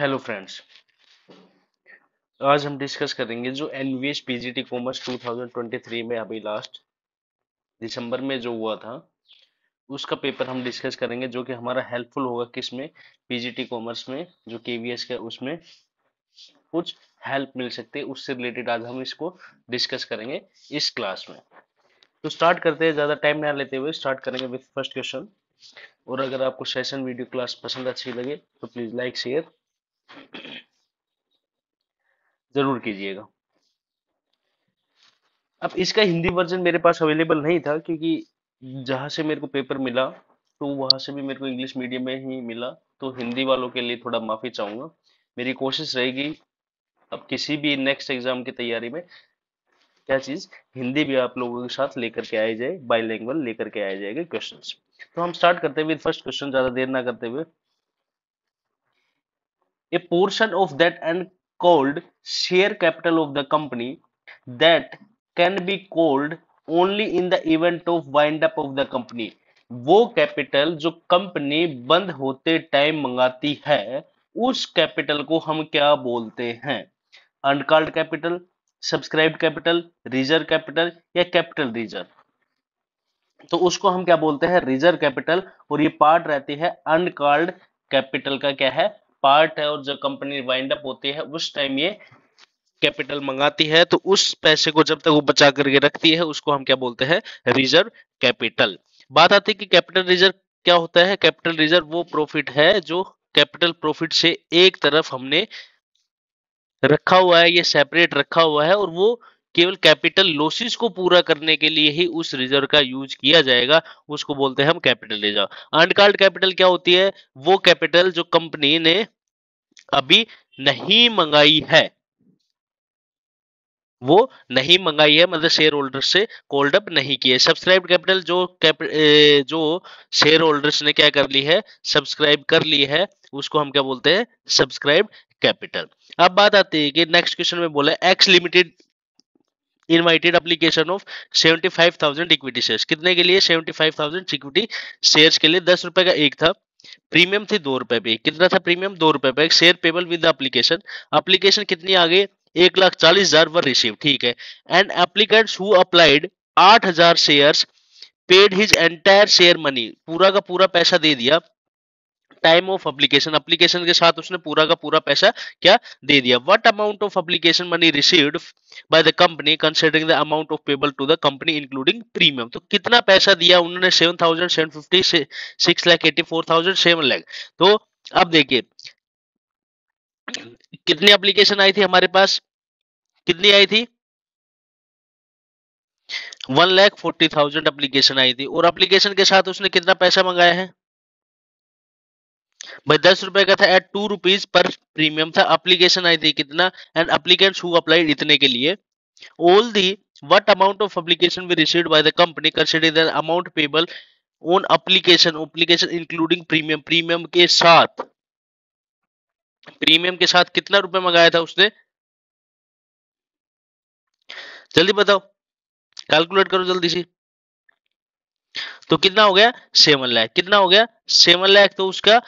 Hello friends आज हम discuss करेंगे जो N V S P G T commerce two thousand twenty three में अभी लास्ट दिसंबर में जो हुआ था उसका पेपर हम डिस्कस करेंगे जो कि हमारा हेल्पफुल होगा किस में पी जी टी कॉमर्स में जो के वी एस का उसमें कुछ हेल्प मिल सकती है उससे रिलेटेड आज हम इसको डिस्कस करेंगे इस क्लास में तो स्टार्ट करते हैं ज़्यादा टाइम ना लेते हुए स्टार्ट करेंगे विथ फर्स्ट क्वेश्चन और अगर आपको सेशन वीडियो क्लास पसंद अच्छी लगे तो प्लीज़ लाइक शेयर जरूर कीजिएगा अब इसका हिंदी वर्जन मेरे पास अवेलेबल नहीं था क्योंकि जहां से मेरे को पेपर मिला तो वहां से भी मेरे को इंग्लिश मीडियम में ही मिला तो हिंदी वालों के लिए थोड़ा माफ़ी चाहूंगा मेरी कोशिश रहेगी अब किसी भी नेक्स्ट एग्ज़ाम की तैयारी में क्या चीज़ हिंदी भी आप लोगों के साथ लेकर के आया जाए बाई लेकर के आया जाएगा क्वेश्चन तो हम स्टार्ट करते हैं विद फर्स्ट क्वेश्चन ज़्यादा देर ना करते हुए a portion of that and called share capital of the company that can be called only in the event of wind up of the company वो कैपिटल जो कंपनी बंद होते टाइम मंगाती है उस कैपिटल को हम क्या बोलते हैं uncalled capital subscribe capital reserve capital या कैपिटल रिजर्व तो उसको हम क्या बोलते हैं रिजर्व कैपिटल और ये पार्ट रहती है अनकॉल्ड कैपिटल का क्या है पार्ट है और जब कंपनी वाइंड अप होती है उस टाइम ये कैपिटल मंगाती है तो उस पैसे को जब तक वो बचा करके रखती है उसको हम क्या बोलते हैं रिजर्व कैपिटल बात आती है कि कैपिटल रिजर्व क्या होता है कैपिटल रिजर्व वो प्रॉफिट है जो कैपिटल प्रॉफिट से एक तरफ हमने रखा हुआ है ये सेपरेट रखा हुआ है और वो केवल कैपिटल लोसिस को पूरा करने के लिए ही उस रिजर्व का यूज किया जाएगा उसको बोलते हैं हम कैपिटल रिजर्व अनकार्ड कैपिटल क्या होती है वो कैपिटल जो कंपनी ने अभी नहीं मंगाई है वो नहीं मंगाई है मतलब शेयर होल्डर से कोल्ड अप नहीं किए सब्सक्राइब कैपिटल जो कैप जो शेयर होल्डर्स ने क्या कर ली है सब्सक्राइब कर ली है उसको हम क्या बोलते हैं सब्सक्राइब कैपिटल अब बात आती है कि नेक्स्ट क्वेश्चन में बोला X limited invited application of 75,000 equity shares कितने के लिए 75,000 इक्विटी शेयर्स के लिए दस रुपए का एक था प्रीमियम थी दो रुपए पे कितना था प्रीमियम दो रुपए per share payable with application application कितनी आ गई एक लाख चालीस हजार वर रिसीव ठीक है एंड एप्लीकेंट हु अप्लाइड आठ हजार shares paid his entire share money पूरा का पूरा पैसा दे दिया टाइम ऑफ अप्लीकेशन अप्लीकेशन के साथ उसने पूरा का पूरा पैसा क्या दे दिया what amount of application money received by the company considering the amount of payable to the company including premium तो कितना पैसा दिया उन्होंने seven thousand seven fifty six lakh eighty four thousand seven lakh तो अब देखिए कितनी अप्लीकेशन आई थी हमारे पास कितनी आई थी one lakh forty thousand application आई थी और अप्लीकेशन के साथ उसने कितना पैसा मंगाया है भाई दस रुपए का था एट टू रुपीज पर प्रीमियम था अप्लीकेशन आई थी कितना एंड अप्लीकेंट्स हु अप्लाइड इतने के लिए all the what amount of application we receive by the company consider amount payable payable application application including premium premium के साथ प्रीमियम के साथ कितना रुपए मंगाया था उसने जल्दी बताओ कैलकुलेट करो जल्दी से तो कितना हो गया सेवन लैख कितना हो गया सेवन लैख तो उसका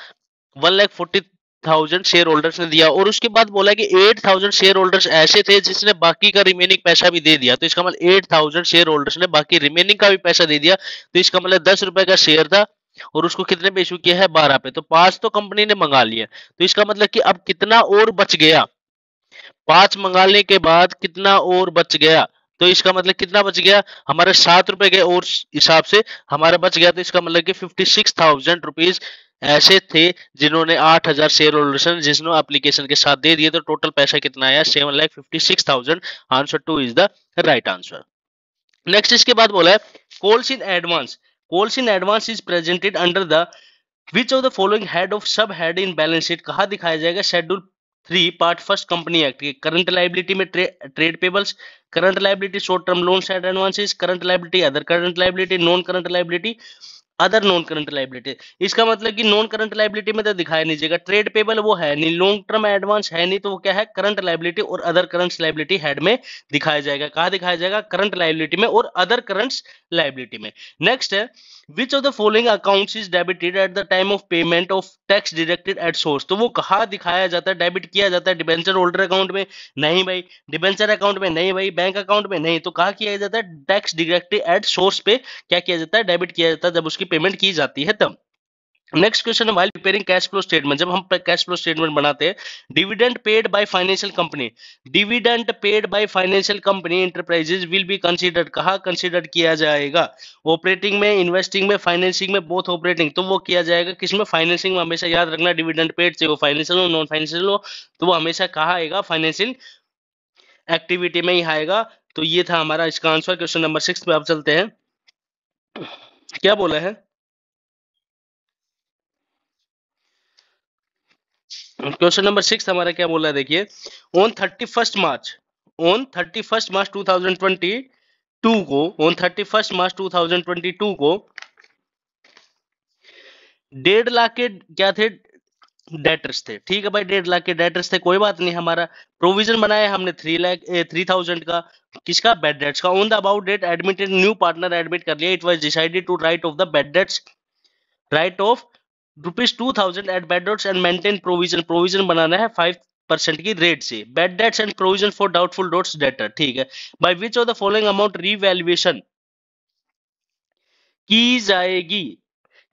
one lakh forty thousand share holders ने दिया और उसके बाद बोला कि एट थाउजेंड शेयर होल्डर्स ऐसे थे जिसने बाकी का रिमेनिंग पैसा भी दे दिया तो इसका मतलब एट थाउजेंड शेयर होल्डर्स ने बाकी रिमेनिंग का भी पैसा दे दिया तो इसका मतलब दस रुपए का शेयर था और उसको कितने पे इशू किया है बारह पे तो पांच तो कंपनी ने मंगा लिया तो इसका मतलब कि अब कितना और बच गया पांच मंगाने के बाद कितना और बच गया तो इसका मतलब कितना बच गया हमारे सात रुपए के और हिसाब से हमारा बच गया तो इसका मतलब कि फिफ्टी सिक्स थाउजेंड रुपीज ऐसे थे जिन्होंने 8000 शेयर होल्डर्स जिसने एप्लीकेशन के साथ दे दिए तो टोटल पैसा कितना आया seven lakh fifty six thousand answer two is the right answer next इसके बाद बोला है calls in advance calls in advance is presented under the which of the following head of sub head in balance sheet कहा दिखाया जाएगा schedule three part first company act के current liability में trade payables current liability short term loan and advances current liability other current liability non current liability other non current liability इसका मतलब कि non current liability में तो दिखाई नहीं जाएगा ट्रेड पेबल वो है नहीं लॉन्ग टर्म एडवांस है नहीं तो वो क्या है करंट लाइबिलिटी और अदर करंट लाइबिलिटी हेड में दिखाया जाएगा कहा दिखाया जाएगा करंट लाइबिलिटी में और अदर करंट लाइबिलिटी में नेक्स्ट है which of the following account is debited at the time of payment of tax deducted at source तो वो कहा दिखाया जाता है डेबिट किया जाता है डिबेंचर होल्डर अकाउंट में नहीं भाई डिबेंचर अकाउंट में नहीं भाई बैंक अकाउंट में नहीं तो कहा किया जाता है टैक्स डिडक्टेड एट सोर्स पे क्या किया जाता है डेबिट किया जाता है जब उसकी पेमेंट की जाती है तब next question while preparing cash flow statement जब हम कैश फ्लो स्टेटमेंट बनाते हैं dividend paid by financial company dividend paid by financial company enterprises will be considered कहा कंसीडर किया जाएगा ऑपरेटिंग में इन्वेस्टिंग में फाइनेंसिंग में बोथ ऑपरेटिंग तो वो किया जाएगा किसमें फाइनेंसिंग में हमेशा याद रखना डिविडेंड पेड चाहे वो फाइनेंशियल हो नॉन फाइनेंशियल हो तो वो हमेशा कहा आएगा फाइनेंशियल एक्टिविटी में ही आएगा तो ये था हमारा इसका आंसर क्वेश्चन नंबर सिक्स में आप चलते हैं क्या बोला है क्वेश्चन नंबर सिक्स हमारा क्या बोला है देखिए on thirty first March on thirty first March two thousand twenty two को on thirty first March two thousand twenty two को डेढ़ लाख के क्या थे डेटर्स थे ठीक है भाई डेढ़ लाख के डेटर्स थे कोई बात नहीं हमारा प्रोविजन बनाया हमने थ्री लाख थ्री थाउजेंड का किसका बेड डेट्स का on the about date admitted new partner admit कर लिया it was decided to write off the bad debts write off rupees two thousand eight bad debts and maintain provision provision बनाना है five percent की rate से bad debts and provision for doubtful debts debtor ठीक है by which of the following amount revaluation की जाएगी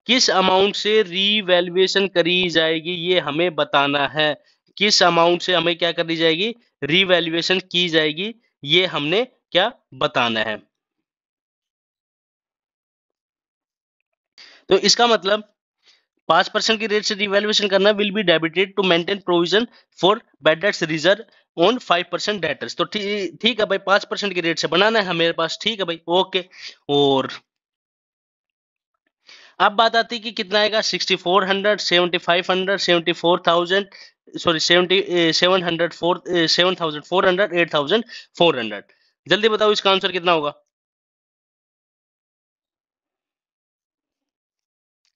किस amount से रिवैल्यूएशन करी जाएगी ये हमें बताना है किस अमाउंट से हमें क्या करी जाएगी रिवैल्यूएशन की जाएगी ये हमने क्या बताना है तो इसका मतलब पांच परसेंट की रेट से रिवेल्युएशन करना will be debited to maintain provision for debts reserve on five percent debtors तो ठीक है भाई पांच परसेंट की रेट से बनाना है हमारे पास ठीक है भाई ओके और अब बात आती है कि कितना आएगा sixty four hundred seventy five hundred seventy four thousand sorry seventy seven hundred four seven thousand four hundred eight thousand four hundred जल्दी बताओ इसका आंसर कितना होगा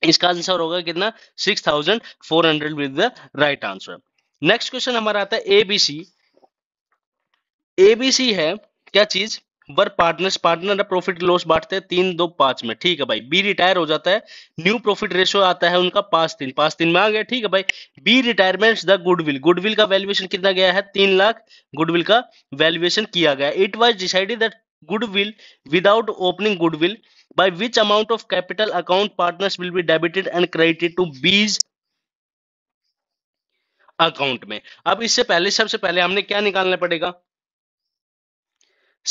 इसका आंसर होगा कितना six thousand four hundred with the right answer next question हमारा आता है एबीसी एबीसी है क्या चीज were partners partner profit loss बांटते हैं तीन दो पांच में ठीक है भाई बी रिटायर हो जाता है न्यू प्रॉफिट रेशियो आता है उनका पांच तीन पांच तीन में आ गया ठीक है भाई B retirement the goodwill goodwill का वैल्यूएशन कितना गया है तीन लाख गुडविल का वैल्यूएशन किया गया it was decided that goodwill without opening goodwill by which amount of capital account partners will be debited and credited to B's account में अब इससे पहले सबसे पहले हमने क्या निकालना पड़ेगा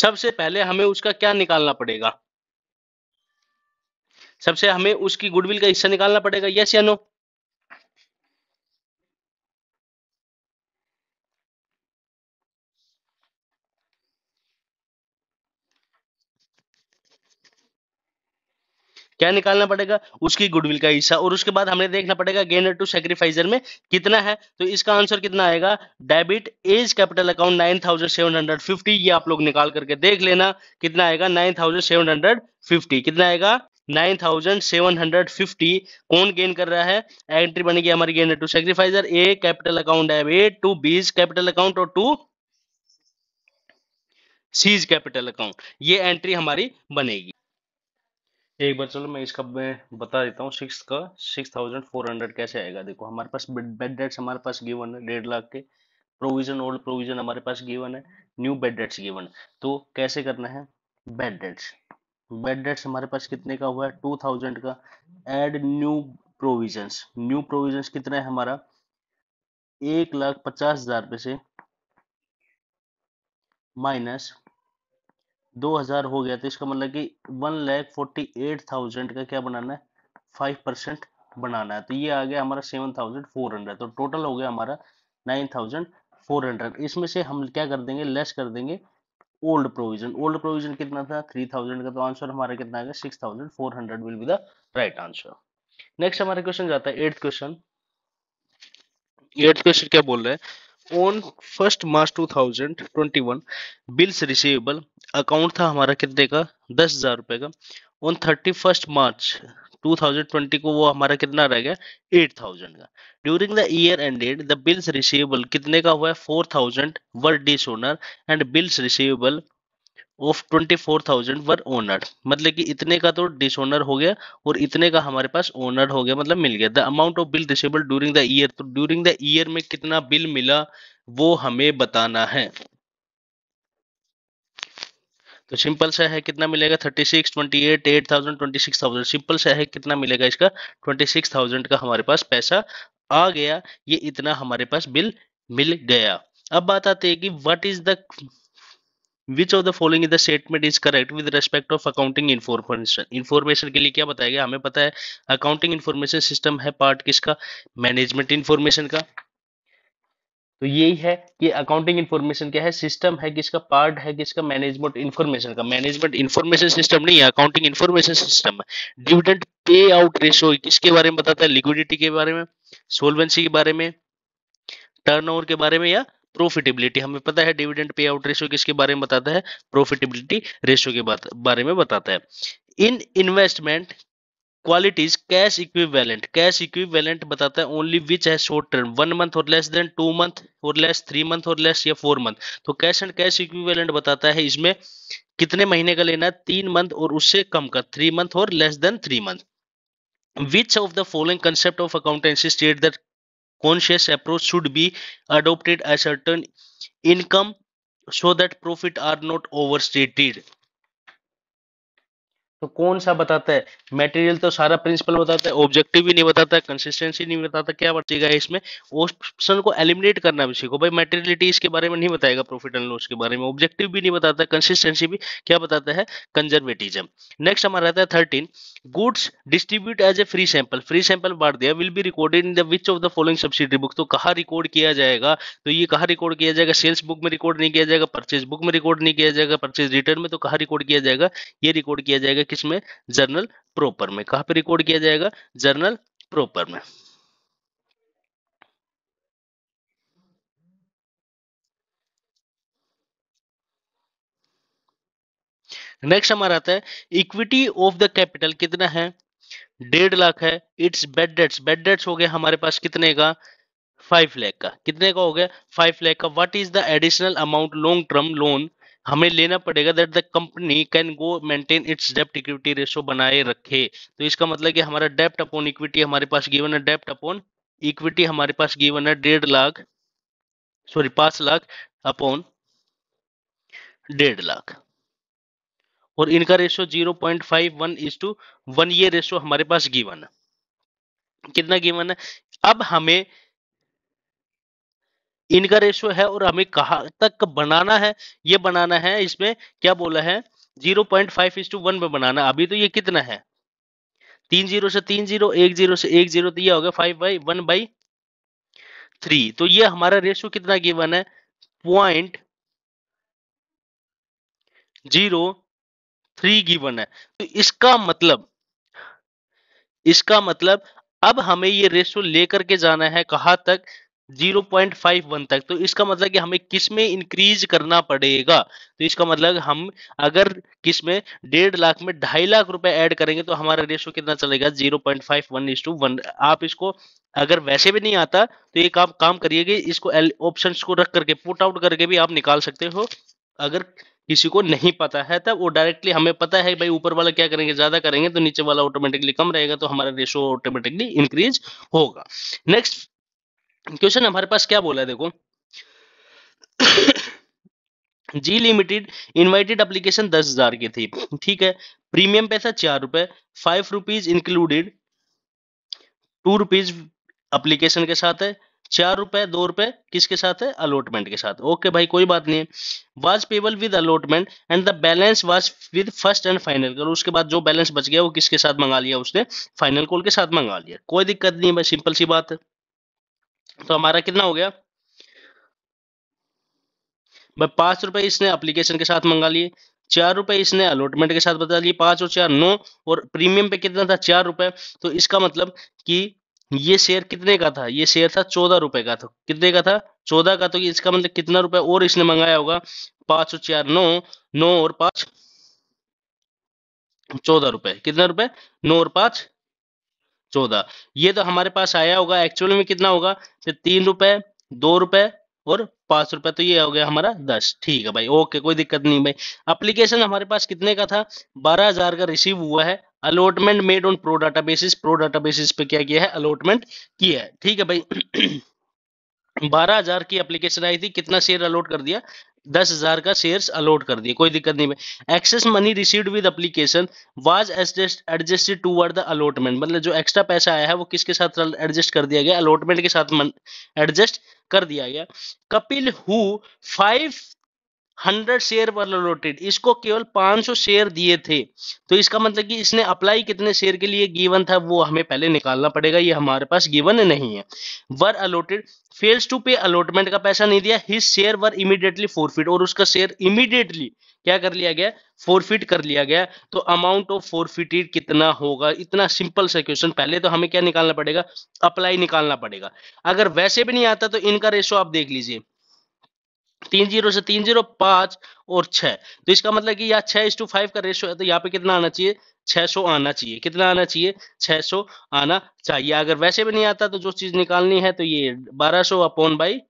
सबसे पहले हमें उसका क्या निकालना पड़ेगा सबसे हमें उसकी गुडविल का हिस्सा निकालना पड़ेगा यस या नो क्या निकालना पड़ेगा उसकी गुडविल का हिस्सा और उसके बाद हमें देखना पड़ेगा गेनर टू सेक्रीफाइजर में कितना है तो इसका आंसर कितना आएगा debit as capital account nine thousand seven hundred fifty ये आप लोग निकाल करके देख लेना कितना आएगा nine thousand seven hundred fifty कितना आएगा 9,750 कौन गेन कर रहा है एंट्री बनेगी हमारी gainer to sacrificer A capital account है टू बीज कैपिटल अकाउंट और टू सीज कैपिटल अकाउंट ये एंट्री हमारी बनेगी एक बार चलो मैं इसका मैं बता देता हूँ सिक्स का सिक्स थाउजेंड फोर हंड्रेड कैसे आएगा देखो हमारे पास बेड डेट्स हमारे पास गिवन है डेढ़ लाख के प्रोविजन ओल्ड प्रोविजन हमारे पास गिवन है न्यू बेड डेट्स गिवन तो कैसे करना है बेड डेट्स बेड डेट्स हमारे पास कितने का हुआ है टू थाउजेंड का add new provisions new provisions कितना है हमारा एक लाख पचास हजार रुपये से माइनस दो हजार हो गया तो इसका मतलब कि one lakh forty eight thousand का क्या बनाना है फाइव परसेंट बनाना है तो ये आ गया हमारा सेवन थाउजेंड फोर हंड्रेड तो टोटल हो गया हमारा नाइन थाउजेंड फोर हंड्रेड इसमें से हम क्या कर देंगे लेस कर देंगे ओल्ड प्रोविजन ओल्ड प्रोविजन कितना था थ्री थाउजेंड का तो आंसर हमारा कितना आएगा six thousand four hundred will be the right answer next हमारा क्वेश्चन जाता है एट्थ क्वेश्चन एट्थ क्वेश्चन क्या बोल रहे हैं on 1st March 2021 bills receivable account था हमारा कितने का दस हजार रुपए का ऑन थर्टी फर्स्ट मार्च 2020 को वो हमारा कितना रह गया 8000 का during the year ended the bills receivable कितने का हुआ है 4000 were dishonour and bills receivable of 24000 were honour मतलब कि इतने का तो डिस ओनर हो गया और इतने का हमारे पास ओनर हो गया मतलब मिल गया the amount of bill receivable during the year तो ड्यूरिंग द ईयर में कितना बिल मिला वो हमें बताना है तो सिंपल सा है कितना मिलेगा thirty six twenty eight eight thousand twenty six thousand simple सा है कितना मिलेगा इसका ट्वेंटी सिक्स थाउजेंड का हमारे पास पैसा आ गया ये इतना हमारे पास बिल मिल गया अब बात आती है कि what is the which of the following the statement is correct with respect of accounting information information के लिए क्या बताया गया हमें पता है अकाउंटिंग इन्फॉर्मेशन सिस्टम है पार्ट किसका मैनेजमेंट इन्फॉर्मेशन का तो यही है कि अकाउंटिंग इन्फॉर्मेशन क्या है सिस्टम है किसका पार्ट है किसका मैनेजमेंट इन्फॉर्मेशन का मैनेजमेंट इन्फॉर्मेशन सिस्टम नहीं है अकाउंटिंग इन्फॉर्मेशन सिस्टम है डिविडेंट पे आउट रेशो किसके बारे में बताता है लिक्विडिटी के बारे में सोलवेंसी के बारे में टर्नओवर के बारे में या प्रॉफिटेबिलिटी हमें पता है डिविडेंड पे आउट रेशो किसके बारे में बताता है प्रॉफिटेबिलिटी रेशो के बारे में बताता है in investment qualities cash equivalent cash equivalent बताता है ओनली विच है शॉर्ट टर्म वन मंथ और लेस देन टू मंथ और लेस थ्री मंथ और लेस या फोर मंथ तो कैश एंड कैश इक्विवेलेंट बताता है इसमें कितने महीने का लेना है तीन मंथ और उससे कम का थ्री मंथ और less than three month which of the following concept of accountancy state that conscious approach should be adopted as certain income so that profit are not overstated तो कौन सा बताता है मटेरियल तो सारा प्रिंसिपल बताता है ऑब्जेक्टिव भी नहीं बताता है कंसिस्टेंसी नहीं बताता क्या बचेगा इसमें ऑप्शन को एलिमिनेट करना भी सीखो भाई मेटेरियलिटी इसके बारे में नहीं बताएगा प्रॉफिट एंड लॉस के बारे में ऑब्जेक्टिव भी नहीं बताता है कंसिस्टेंसी भी क्या बताता है कंजर्वेटिज्म नेक्स्ट हमारा रहता है thirteen goods distribute as a free sample free sample बांट दिया will be recorded in the which of the following subsidy book तो कहा रिकॉर्ड किया जाएगा तो ये कहा रिकॉर्ड किया जाएगा सेल्स बुक में रिकॉर्ड नहीं किया जाएगा परचेज बुक में रिकॉर्ड नहीं किया जाएगा परचेज रिटर्न में तो कहा रिकॉर्ड किया जाएगा ये रिकॉर्ड किया जाएगा किस में जर्नल प्रॉपर में कहां पे रिकॉर्ड किया जाएगा जर्नल प्रॉपर में नेक्स्ट हमारा आता है इक्विटी ऑफ द कैपिटल कितना है डेढ़ लाख है it's bad debts bad debts हो गया हमारे पास कितने का फाइव लैख का कितने का हो गया फाइव लैख का what is the additional amount long term loan हमें लेना पड़ेगा that the company can go maintain its डेप्ट इक्विटी रेशो बनाए रखे तो इसका मतलब कि हमारा डेप्ट अपॉन इक्विटी हमारे पास गिवन है डेप्ट अपॉन इक्विटी हमारे पास गिवन है डेढ़ लाख सॉरी पांच लाख अपॉन डेढ़ लाख और इनका ratio zero point five one is two one ये रेशो हमारे पास गिवन है कितना गिवन है अब हमें इनका रेशियो है और हमें कहा तक बनाना है ये बनाना है इसमें क्या बोला है zero point five is two one में बनाना अभी तो ये कितना है तीन जीरो से तीन जीरो एक जीरो से एक जीरो तो ये हो गया five by one by three तो ये हमारा रेशियो कितना गिवन है पॉइंट जीरो थ्री गिवन है तो इसका मतलब इसका मतलब अब हमें ये रेशियो लेकर के जाना है कहा तक जीरो पॉइंट फाइव वन तक तो इसका मतलब कि हमें किस में इंक्रीज करना पड़ेगा तो इसका मतलब हम अगर किस में डेढ़ लाख में ढाई लाख रुपए ऐड करेंगे तो हमारा रेशो कितना चलेगा zero point five one is two one आप इसको अगर वैसे भी नहीं आता तो एक आप काम करिए कि इसको ऑप्शन को रख करके पुट आउट करके भी आप निकाल सकते हो अगर किसी को नहीं पता है तब वो डायरेक्टली हमें पता है भाई ऊपर वाला क्या करेंगे ज्यादा करेंगे तो नीचे वाला ऑटोमेटिकली कम रहेगा तो हमारा रेशो ऑटोमेटिकली इंक्रीज होगा नेक्स्ट क्वेश्चन हमारे पास क्या बोला है देखो जी लिमिटेड इनवाइटेड एप्लीकेशन दस हजार की थी ठीक है प्रीमियम पैसा चार रुपए five rupees included two rupees application के साथ है चार रुपए दो रुपए किसके साथ है अलॉटमेंट के साथ ओके भाई कोई बात नहीं है was payable with allotment and the balance was with first and final call उसके बाद जो बैलेंस बच गया वो किसके साथ मंगा लिया उसने फाइनल कॉल के साथ मंगा लिया कोई दिक्कत नहीं है भाई सिंपल सी बात है तो हमारा कितना हो गया भाई पांच रुपए इसने अप्लीकेशन के साथ मंगा लिए चार रुपए इसने अलॉटमेंट के साथ बता लिए पांच और चार नौ और प्रीमियम पे कितना था चार रुपए तो इसका मतलब कि ये शेयर कितने का था ये शेयर था चौदह रुपए का था कितने का था चौदह का तो इसका मतलब कितना रुपए और इसने मंगाया होगा पांच और चार नौ नौ और पांच चौदह रुपए कितना रुपए नौ और पांच चौदह ये तो हमारे पास आया होगा एक्चुअल में कितना होगा तो तीन रुपए दो रुपए और पांच रुपए तो ये हो गया हमारा दस ठीक है भाई ओके कोई दिक्कत नहीं भाई अप्लीकेशन हमारे पास कितने का था बारह हजार का रिसीव हुआ है allotment made on pro rata basis pro rata basis पे क्या किया है अलॉटमेंट किया है ठीक है भाई बारह हजार की एप्लीकेशन आई थी कितना शेयर अलॉट कर दिया दस हजार का शेयर्स अलॉट कर दिए कोई दिक्कत नहीं है excess money received with application was adjusted toward the allotment मतलब जो एक्स्ट्रा पैसा आया है वो किसके साथ एडजस्ट कर दिया गया अलॉटमेंट के साथ एडजस्ट कर दिया गया Kapil who five hundred share were allotted इसको केवल 500 शेयर दिए थे तो इसका मतलब कि इसने अप्लाई कितने शेयर के लिए गिवन था वो हमें पहले निकालना पड़ेगा ये हमारे पास गिवन नहीं है were allotted fails to pay allotment का पैसा नहीं दिया his share were immediately forfeited और उसका शेयर इमीडिएटली क्या कर लिया गया फोरफिट कर लिया गया तो अमाउंट ऑफ फोरफिटेड कितना होगा इतना सिंपल सा क्वेश्चन पहले तो हमें क्या निकालना पड़ेगा अप्लाई निकालना पड़ेगा अगर वैसे भी नहीं आता तो इनका रेशो आप देख लीजिए तीन जीरो से तीन जीरो पांच और छह तो इसका मतलब कि यहाँ छह इस टू फाइव का रेशो है तो यहाँ पे कितना आना चाहिए सौ आना चाहिए कितना आना चाहिए छह सौ आना चाहिए अगर वैसे भी नहीं आता तो जो चीज निकालनी है तो ये बारह सौ अपॉन बाई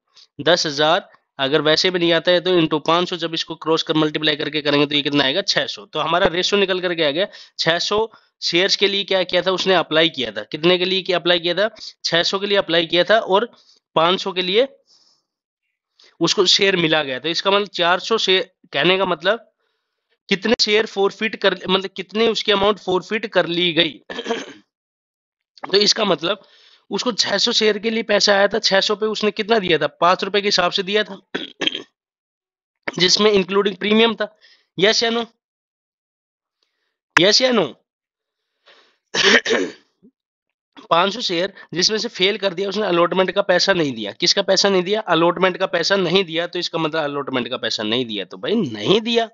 दस हजार अगर वैसे भी नहीं आता है तो इंटू पांच सौ जब इसको क्रॉस कर मल्टीप्लाई करके करेंगे तो ये कितना आएगा छह सौ तो हमारा रेशो निकल करके आ गया सौ शेयर्स के लिए क्या किया था उसने अप्लाई किया था कितने के लिए अप्लाई किया था सौ के लिए अप्लाई किया था और सौ के लिए उसको शेयर मिला गया था इसका मतलब 400 शेयर कहने का मतलब कितने शेयर फोरफिट कर मतलब कितने उसकी अमाउंट फोरफिट कर ली गई तो इसका मतलब उसको 600 शेयर के लिए पैसा आया था 600 पे उसने कितना दिया था पांच रुपए के हिसाब से दिया था जिसमें इंक्लूडिंग प्रीमियम था यस या नो यस या नो पांच सौ शेयर जिसमें से फेल कर दिया उसने अलॉटमेंट का पैसा नहीं दिया किसका पैसा नहीं दिया अलॉटमेंट का पैसा नहीं दिया तो इसका मतलब अलॉटमेंट का पैसा नहीं दिया तो भाई नहीं दिया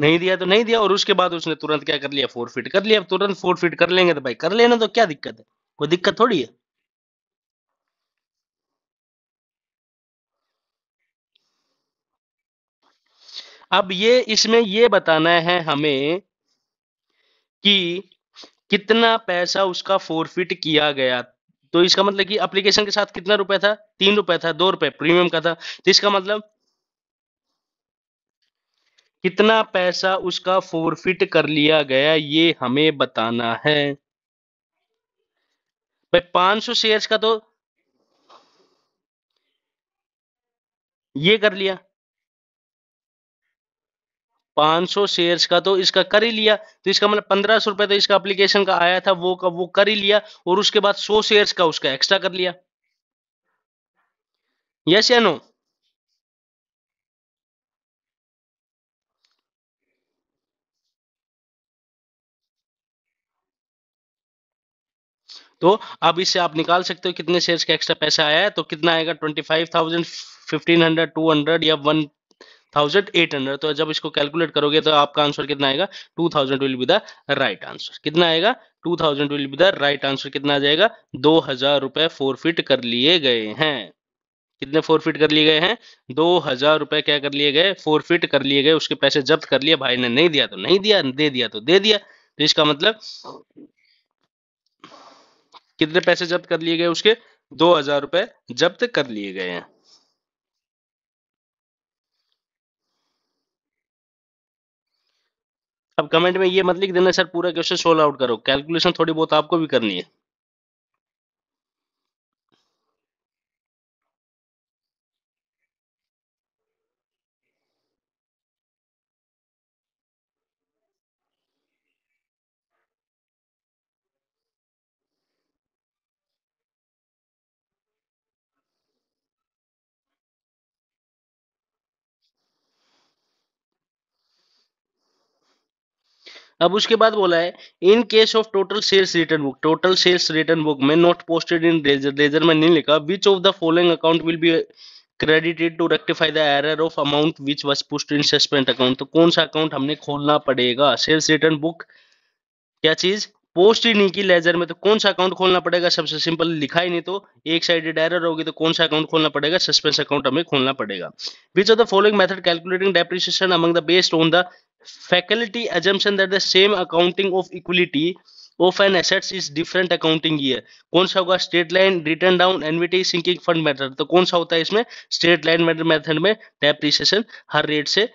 नहीं दिया तो नहीं दिया और उसके बाद उसने तुरंत क्या कर लिया फिट कर लिया तुरंत फिट कर लेंगे तो भाई कर लेना तो क्या दिक्कत है कोई दिक्कत थोड़ी है अब ये इसमें ये बताना है हमें कि कितना पैसा उसका फोरफिट किया गया तो इसका मतलब कि एप्लीकेशन के साथ कितना रुपए था तीन रुपए था दो रुपए प्रीमियम का था तो इसका मतलब कितना पैसा उसका फोरफिट कर लिया गया ये हमें बताना है पांच सौ शेयर्स का तो ये कर लिया 500 शेयर्स का तो इसका कर ही लिया तो इसका मतलब पंद्रह सौ रुपए तो इसका एप्लीकेशन का आया था वो का वो कर ही लिया और उसके बाद 100 शेयर्स का उसका एक्स्ट्रा कर लिया यस या नो तो अब इससे आप निकाल सकते हो कितने शेयर्स का एक्स्ट्रा पैसा आया है तो कितना आएगा twenty five thousand fifteen hundred two hundred या वन थाउजेंड एट हंड्रेड तो जब इसको कैलकुलेट करोगे तो आपका आंसर कितना आएगा two thousand will be the right answer कितना आएगा two thousand will be the right answer कितना आ जाएगा दो हजार रुपए फोर फिट कर लिए गए हैं कितने फोर फिट कर लिए गए हैं दो हजार रुपए क्या कर लिए गए फोर फिट कर लिए गए उसके पैसे जब्त कर लिए भाई ने नहीं दिया तो नहीं दिया दे दिया तो दे दिया तो इसका मतलब कितने पैसे जब्त कर लिए गए उसके दो हजार रुपए जब्त कर लिए गए हैं अब कमेंट में ये मत लिख देना सर पूरा क्वेश्चन सोल्व आउट करो कैलकुलेशन थोड़ी बहुत आपको भी करनी है अब उसके बाद बोला है in case of total sales return book total sales return book में not posted in ledger ledger में नहीं लिखा which of the following account will be credited to rectify the error of amount which was post in suspense account तो कौन सा account हमने खोलना पड़ेगा सेल्स रिटर्न बुक क्या चीज पोस्ट ही नहीं की लेजर में तो कौन सा अकाउंट खोलना पड़ेगा सबसे सिंपल लिखा ही नहीं तो एक साइडेड एरर होगी तो कौन सा अकाउंट खोलना पड़ेगा सस्पेंस अकाउंट हमें खोलना पड़ेगा which of the following method calculating depreciation among the based on the faculty assumption that the same accounting of equity of an assets is different accounting year कौन सा होगा straight line written down annuity sinking fund method तो कौन सा होता है इसमें straight line method में डेप्रिसिएशन हर रेट से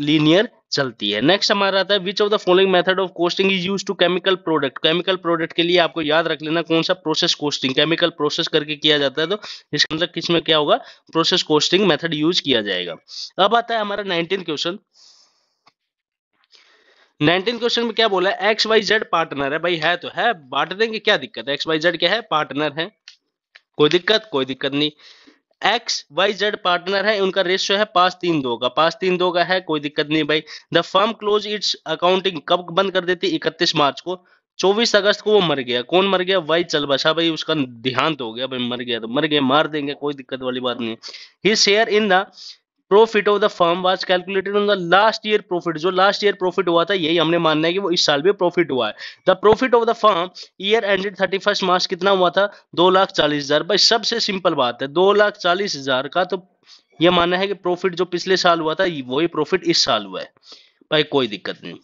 लीनियर चलती है नेक्स्ट हमारा आता है which of the following method of costing is use to chemical product chemical product के लिए आपको याद रख लेना कौन सा प्रोसेस कोस्टिंग केमिकल प्रोसेस करके किया जाता है तो इसका मतलब किसमें क्या होगा प्रोसेस कोस्टिंग मेथड यूज किया जाएगा अब आता है हमारा नाइनटीन क्वेश्चन नाइनटीन क्वेश्चन में क्या बोला एक्स वाई जेड पार्टनर है भाई है तो है बांट देंगे क्या दिक्कत है एक्स वाई जेड क्या है पार्टनर है कोई दिक्कत कोई दिक्कत नहीं एक्स वाई जेड पार्टनर है उनका रेशियो है पांच तीन दो का पांच तीन दो का है कोई दिक्कत नहीं भाई the firm close its accounting कब बंद कर देती इकतीस मार्च को चौबीस अगस्त को वो मर गया कौन मर गया वाई चल बसा भाई उसका देहांत हो गया भाई मर गया तो मर गया मार देंगे कोई दिक्कत वाली बात नहीं his share in the profit of the firm was calculated on the last year profit जो लास्ट ईयर प्रॉफिट हुआ था यही हमने मानना है कि वो इस साल भी प्रॉफिट हुआ है the profit of the firm year ended thirty first March कितना हुआ था दो लाख चालीस हजार भाई सबसे सिंपल बात है दो लाख चालीस हजार का तो यह मानना है कि प्रॉफिट जो पिछले साल हुआ था वही प्रॉफिट इस साल हुआ है भाई कोई दिक्कत नहीं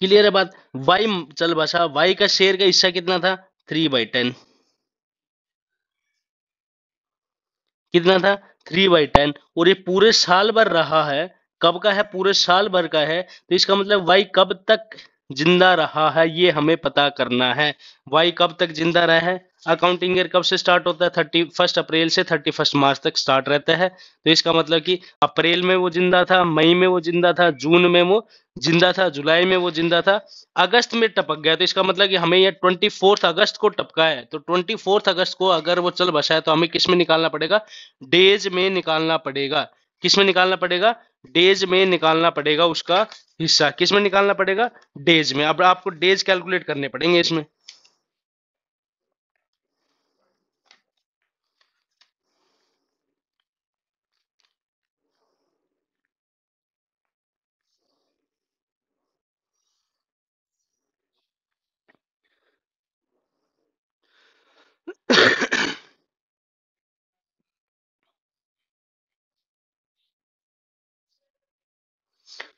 क्लियर है बात वाई चल बसा वाई का शेयर का हिस्सा कितना था थ्री बाई टेन कितना था थ्री बाई टेन और ये पूरे साल भर रहा है कब का है पूरे साल भर का है तो इसका मतलब वाई कब तक जिंदा रहा है ये हमें पता करना है वाई कब तक जिंदा रहा है अकाउंटिंग ईयर कब से स्टार्ट होता है थर्टी फर्स्ट अप्रैल से थर्टी फर्स्ट मार्च तक स्टार्ट रहता है तो इसका मतलब कि अप्रैल में वो जिंदा था मई में वो जिंदा था जून में वो जिंदा था जुलाई में वो जिंदा था अगस्त में टपक गया तो इसका मतलब कि हमें यह ट्वेंटी फोर्थ अगस्त को टपका है तो ट्वेंटी फोर्थ अगस्त को अगर वो चल बसा है तो हमें किस में निकालना पड़ेगा डेज में निकालना पड़ेगा किस में निकालना पड़ेगा डेज में निकालना पड़ेगा उसका हिस्सा किस में निकालना पड़ेगा डेज में अब आपको डेज कैलकुलेट करने पड़ेंगे इसमें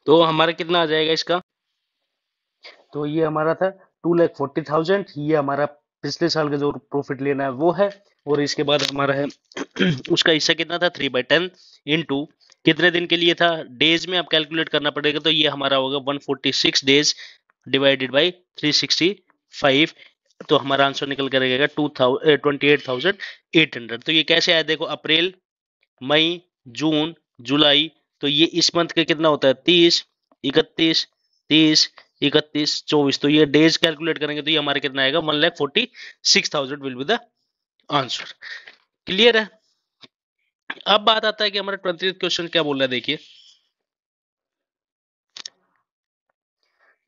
तो हमारा कितना आ जाएगा इसका तो ये हमारा था टू लैख फोर्टी थाउजेंड ये हमारा पिछले साल का जो प्रॉफिट लेना है वो है और इसके बाद हमारा है उसका हिस्सा कितना था three by ten into कितने दिन के लिए था डेज में आप कैलकुलेट करना पड़ेगा तो ये हमारा होगा one forty six days divided by three sixty five तो हमारा आंसर निकल कर रहेगा टू थाउजेंड एट हंड्रेड तो ये कैसे आया देखो अप्रैल मई जून जुलाई तो ये इस मंथ का कितना होता है तीस इकतीस तीस इकतीस चौबीस तो ये डेज कैलकुलेट करेंगे तो ये हमारे कितना आएगा one lakh forty six thousand will be the answer clear है अब बात आता है कि हमारा ट्वेंटी क्वेश्चन क्या बोल रहा है देखिए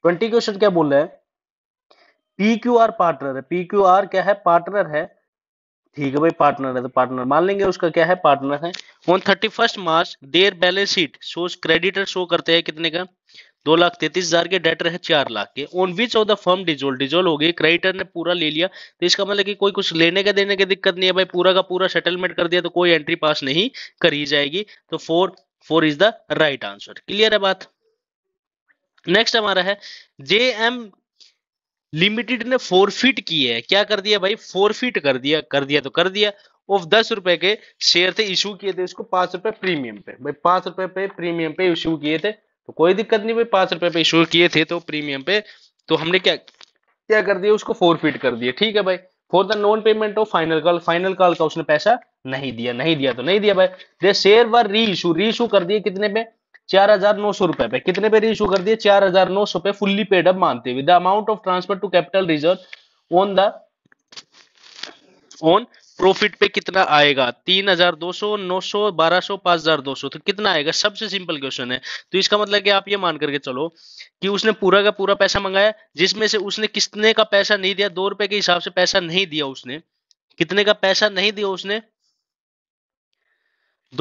ट्वेंटी क्वेश्चन क्या बोल रहा है पी क्यू आर पार्टनर है पी क्यू आर क्या है पार्टनर है ठीक है भाई पार्टनर है तो पार्टनर मान लेंगे उसका क्या है पार्टनर है on thirty first March their balance sheet show creditor show करते हैं कितने का दो लाख तैतीस हजार के डेटर है चार लाख के on which of the firm dissolve dissolve हो गई क्रेडिटर ने पूरा ले लिया तो इसका मतलब कि कोई कुछ लेने का देने की दिक्कत नहीं है भाई पूरा का पूरा सेटलमेंट कर दिया तो कोई एंट्री पास नहीं करी जाएगी तो four four is the right answer clear है बात नेक्स्ट हमारा है जे एम लिमिटेड ने फोर फोरफिट किया है क्या कर दिया भाई फोर फोरफिट कर दिया कर दिया तो कर दिया ऑफ दस रुपए के शेयर थे इशू किए थे इसको पांच रुपए प्रीमियम पे भाई पांच रुपए पे प्रीमियम पे इशू किए थे तो कोई दिक्कत नहीं भाई पांच रुपए पे इशू किए थे तो प्रीमियम पे तो हमने क्या क्या कर दिया उसको फोरफिट कर दिया ठीक है भाई for the non payment of final call final call का उसने पैसा नहीं दिया नहीं दिया तो नहीं दिया भाई दे शेयर व री इशू री इशू कर दिए कितने पे चार हजार नौ सौ रुपए पे कितने पे री इशू कर दिए चार हजार नौ सौ पे फुल्ली पेड अप मानते हुए the amount of transfer to capital reserve on the on profit पे कितना आएगा तीन हजार दो सौ नौ सौ बारह सौ पांच हजार दो सौ तो कितना आएगा सबसे सिंपल क्वेश्चन है तो इसका मतलब कि आप ये मान करके चलो कि उसने पूरा का पूरा पैसा मंगाया जिसमें से उसने कितने का पैसा नहीं दिया दो रुपए के हिसाब से पैसा नहीं दिया उसने कितने का पैसा नहीं दिया उसने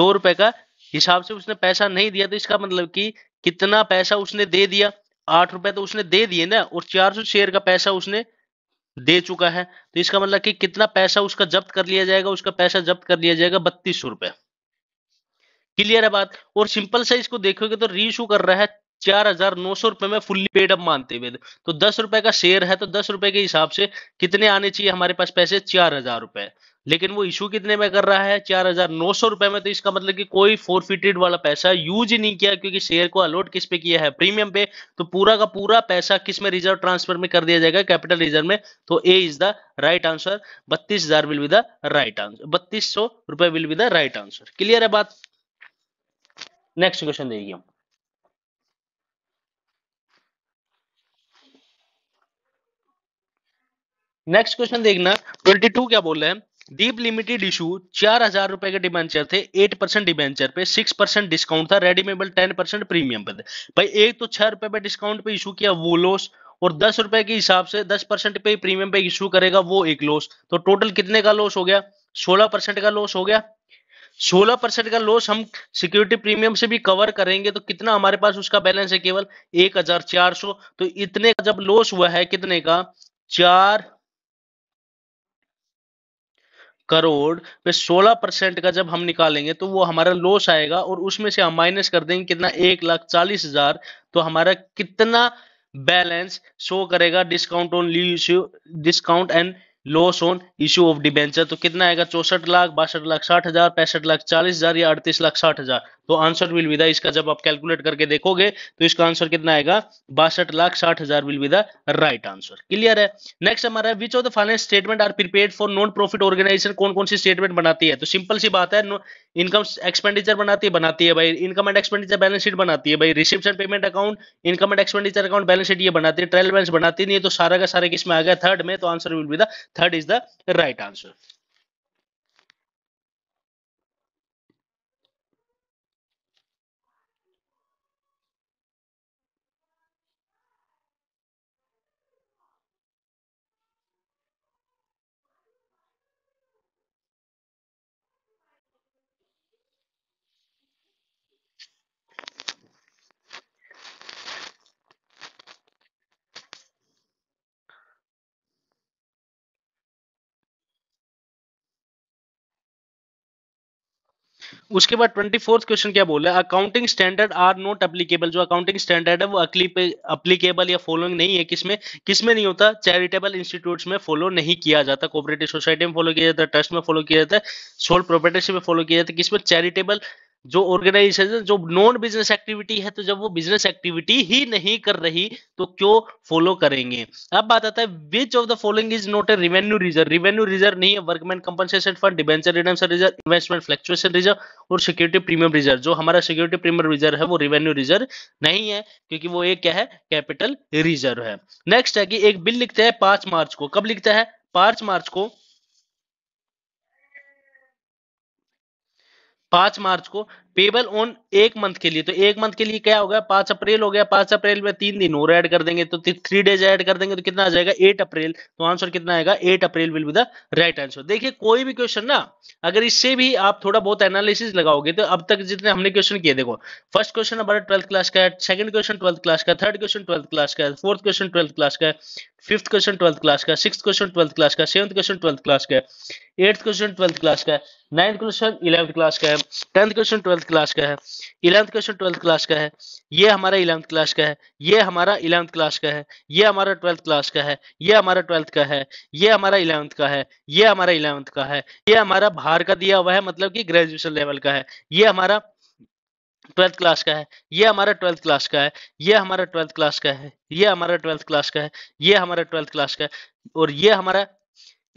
दो रुपए का हिसाब से उसने पैसा नहीं दिया तो इसका मतलब कि कितना पैसा उसने दे दिया आठ रुपए तो उसने दे दिए ना और चार सौ शेयर का पैसा उसने दे चुका है तो इसका मतलब कि कितना पैसा उसका जब्त कर लिया जाएगा उसका पैसा जब्त कर लिया जाएगा बत्तीस सौ रुपए क्लियर है बात और सिंपल से इसको देखोगे तो री इशू कर रहा है चार हजार नौ सौ रुपए में फुल्ली पेड अप मानते हुए तो दस रुपए का शेयर है तो दस रुपए के हिसाब से कितने आने चाहिए हमारे पास पैसे चार हजार रुपए लेकिन वो इशू कितने में कर रहा है चार हजार नौ सौ रुपए में तो इसका मतलब कि कोई फोरफिटेड वाला पैसा यूज नहीं किया क्योंकि शेयर को अलॉट किस पे किया है प्रीमियम पे तो पूरा का पूरा पैसा किस में रिजर्व ट्रांसफर में कर दिया जाएगा कैपिटल रिजर्व में तो A is the right answer बत्तीस हजार will be the right answer बत्तीस सौ रुपए will be the right answer clear है बात नेक्स्ट क्वेश्चन देखिए हम नेक्स्ट क्वेश्चन देखना 22 क्या बोल रहे हैं डीप लिमिटेड इशू चार हजार रुपए के डिबेंचर थे एट परसेंट डिबेंचर पे सिक्स परसेंट डिस्काउंट था रेडीमेबल टेन परसेंट प्रीमियम पे थे भाई एक तो छह रुपए पे डिस्काउंट पे इशू किया वो लॉस और दस रुपए के हिसाब से दस परसेंट पे प्रीमियम पे इशू करेगा वो एक लॉस तो टोटल कितने का लॉस हो गया सोलह परसेंट का लॉस हो गया सोलह परसेंट का लॉस हम सिक्योरिटी प्रीमियम से भी कवर करेंगे तो कितना हमारे पास उसका बैलेंस है केवल एक हजार चार सौ तो इतने का जब लॉस हुआ है कितने का चार करोड़ पे 16 परसेंट का जब हम निकालेंगे तो वो हमारा लॉस आएगा और उसमें से हम माइनस कर देंगे कितना एक लाख चालीस हजार तो हमारा कितना बैलेंस शो करेगा डिस्काउंट ऑन ली issue discount and loss on issue of debenture तो कितना आएगा चौसठ लाख बासठ लाख साठ हजार पैंसठ लाख चालीस हजार या अड़तीस लाख साठ हजार तो आंसर विल विदा इसका जब आप कैलकुलेट करके देखोगे तो इसका आंसर कितना आएगा बासठ लाख साठ हजार will be the right answer clear है नेक्स्ट हमारा which of the finance statement are prepare for non profit organisation कौन कौन सी स्टेटमेंट बनाती है तो सिंपल सी बात है इनकम एक्सपेंडिचर बनाती है बनाती है भाई income and expenditure balance sheet बनाती है भाई reception payment account income and expenditure account balance sheet ये बनाती है ट्रायल बैलेंस बनाती नहीं है तो सारा का सारा किसमें आ गया थर्ड में तो answer will be the third is the right answer उसके बाद ट्वेंटी फोर्थ क्वेश्चन क्या बोला हैं accounting standard are not applicable जो अकाउंटिंग स्टैंडर्ड है वो अप्लीकेबल या फॉलोइंग नहीं है किसमें किसमें नहीं होता चैरिटेबल इंस्टीट्यूट्स में फॉलो नहीं किया जाता कोऑपरेटिव सोसाइटी में फॉलो किया जाता है ट्रस्ट में फॉलो किया जाता है सोल प्रोपर्टरशिप में फॉलो किया जाता है किसमें चैरिटेबल जो ऑर्गेनाइजेशन जो नॉन बिजनेस एक्टिविटी है तो जब वो बिजनेस एक्टिविटी ही नहीं कर रही तो क्यों फॉलो करेंगे अब बात आता है which of the following is not a revenue reserve revenue reserve नहीं है workman compensation fund debenture redemption reserve investment fluctuation reserve और सिक्योरिटी प्रीमियम रिजर्व जो हमारा सिक्योरिटी प्रीमियम रिजर्व है वो रेवेन्यू रिजर्व नहीं है क्योंकि वो एक क्या है कैपिटल रिजर्व है नेक्स्ट है कि एक बिल लिखते हैं पांच मार्च को कब लिखता है पांच मार्च को पांच मार्च को पेबल ऑन एक मंथ के लिए तो एक मंथ के लिए क्या हो गया पांच अप्रैल हो गया पांच अप्रैल में तीन दिन और ऐड कर देंगे तो थ्री डेज ऐड कर देंगे तो कितना आ जाएगा एट अप्रैल तो आंसर कितना आएगा eight April will be the right answer देखिए कोई भी क्वेश्चन ना अगर इससे भी आप थोड़ा बहुत एनालिसिस लगाओगे तो अब तक जितने हमने क्वेश्चन किए देखो फर्स्ट क्वेश्चन हमारा ट्वेल्थ क्लास का है सेकंड क्वेश्चन ट्वेल्थ क्लास का थर्ड क्वेश्चन ट्वेल्थ क्लास का फोर्थ क्वेश्चन ट्वेल्थ क्लास का फिफ्थ क्वेश्चन ट्वेल्थ क्लास का सिक्स क्वेश्चन ट्वेल्थ क्लास का सेवंथ क्वेश्चन ट्वेल्थ क्लास का एट्थ क्वेश्चन ट्वेल्थ क्लास का नाइन्थ क्वेश्चन इलेवंथ क्लास का है tenth question twelfth class का है इलेवंथ क्वेश्चन ट्वेल्थ क्लास का है ये हमारा इलेवंथ क्लास का है ये हमारा इलेवंथ क्लास का है ये हमारा ट्वेल्थ क्लास का है ये हमारा ट्वेल्थ का है ये हमारा इलेवंथ का है ये हमारा इलेवंथ का है ये हमारा बाहर का दिया हुआ है मतलब कि ग्रेजुएशन लेवल का है ये हमारा ट्वेल्थ क्लास का है ये हमारा ट्वेल्थ क्लास का है ये हमारा ट्वेल्थ क्लास का है ये हमारा ट्वेल्थ क्लास का है ये हमारा ट्वेल्थ क्लास का है और ये हमारा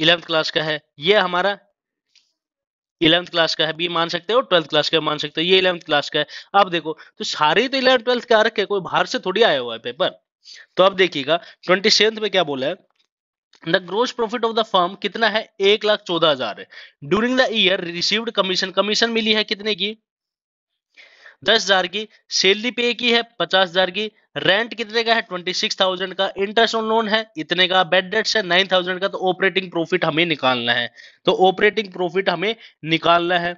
इलेवंथ क्लास का है ये हमारा इलेवंथ क्लास का है बी मान सकते हो ट्वेल्थ क्लास का मान सकते हो ये इलेवंथ क्लास का है अब देखो तो सारे तो इलेवन ट्वेल्थ का रखे कोई बाहर से थोड़ी आया हुआ है पेपर तो अब देखिएगा ट्वेंटी सेवंथ में क्या बोला है the gross profit of the firm कितना है एक लाख चौदह हजार during the year received commission commission मिली है कितने की दस हजार की सैलरी पे की है पचास हजार की रेंट कितने का है ट्वेंटी सिक्स थाउजेंड का इंटरेस्ट ऑन लोन है इतने का बेड डेट्स है नाइन थाउजेंड का तो ऑपरेटिंग प्रॉफिट हमें निकालना है तो ऑपरेटिंग प्रॉफिट हमें निकालना है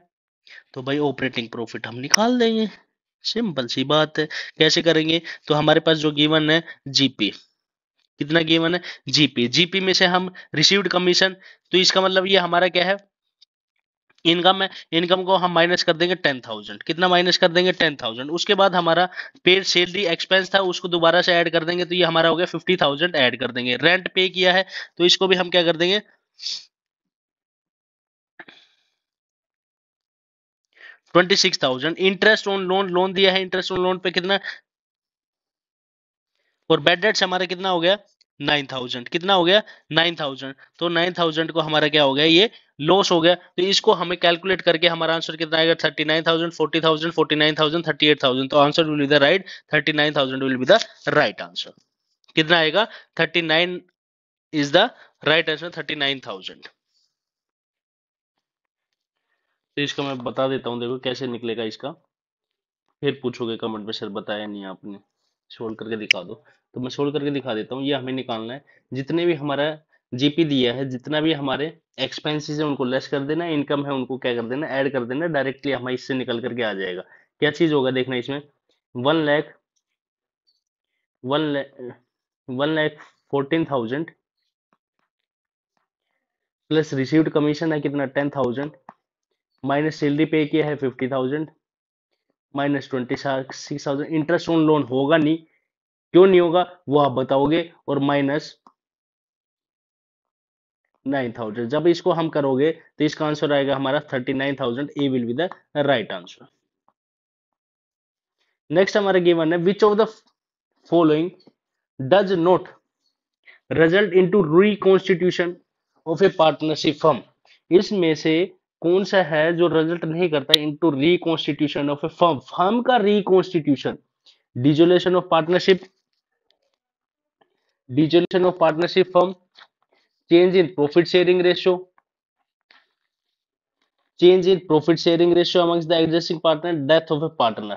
तो भाई ऑपरेटिंग प्रॉफिट हम निकाल देंगे सिंपल सी बात है कैसे करेंगे तो हमारे पास जो गिवन है जीपी कितना गिवन है जीपी जीपी में से हम रिसीव्ड कमीशन तो इसका मतलब ये हमारा क्या है इनकम है इनकम को हम माइनस कर देंगे टेन थाउजेंड कितना माइनस कर देंगे टेन थाउजेंड उसके बाद हमारा पेड सैलरी एक्सपेंस था उसको दोबारा से ऐड कर देंगे तो ये हमारा हो गया फिफ्टी थाउजेंड एड कर देंगे रेंट पे किया है तो इसको भी हम क्या कर देंगे twenty six thousand interest on loan loan दिया है इंटरेस्ट ऑन लोन पे कितना और बेड डेट्स हमारा कितना हो गया नाइन थाउजेंड कितना हो गया नाइन थाउजेंड तो नाइन थाउजेंड को हमारा क्या हो गया ये लॉस हो गया तो इसको हमें कैलकुलेट करके हमारा आंसर कितना आएगा thirty nine thousand forty thousand forty nine thousand thirty eight thousand तो answer will be the right thirty nine thousand will be the right answer कितना आएगा thirty nine is the right answer thirty nine thousand तो इसको मैं बता देता हूं देखो कैसे निकलेगा इसका फिर पूछोगे कमेंट में सर बताया नहीं आपने सोल्व करके दिखा दो तो मैं छोड़ करके दिखा देता हूँ ये हमें निकालना है जितने भी हमारा जीपी दिया है जितना भी हमारे एक्सपेंसेस है उनको लेस कर देना इनकम है उनको क्या कर देना ऐड कर देना डायरेक्टली हमारे इससे निकल करके आ जाएगा क्या चीज होगा देखना इसमें one lakh one lakh one lakh fourteen thousand plus received commission है कितना टेन थाउजेंड माइनस सैलरी पे किया है fifty thousand minus twenty six thousand interest on loan होगा नहीं क्यों नहीं होगा वो आप बताओगे और माइनस नाइन थाउजेंड जब इसको हम करोगे तो इसका आंसर आएगा हमारा thirty nine thousand A will be the right answer next हमारा गिवन है which of the following does not result to reconstitution of a partnership firm इसमें से कौन सा है जो रिजल्ट नहीं करता into reconstitution of a firm firm का reconstitution dissolution of partnership dissolution of partnership firm change in profit sharing ratio change in profit sharing ratio amongst the existing partner death of a partner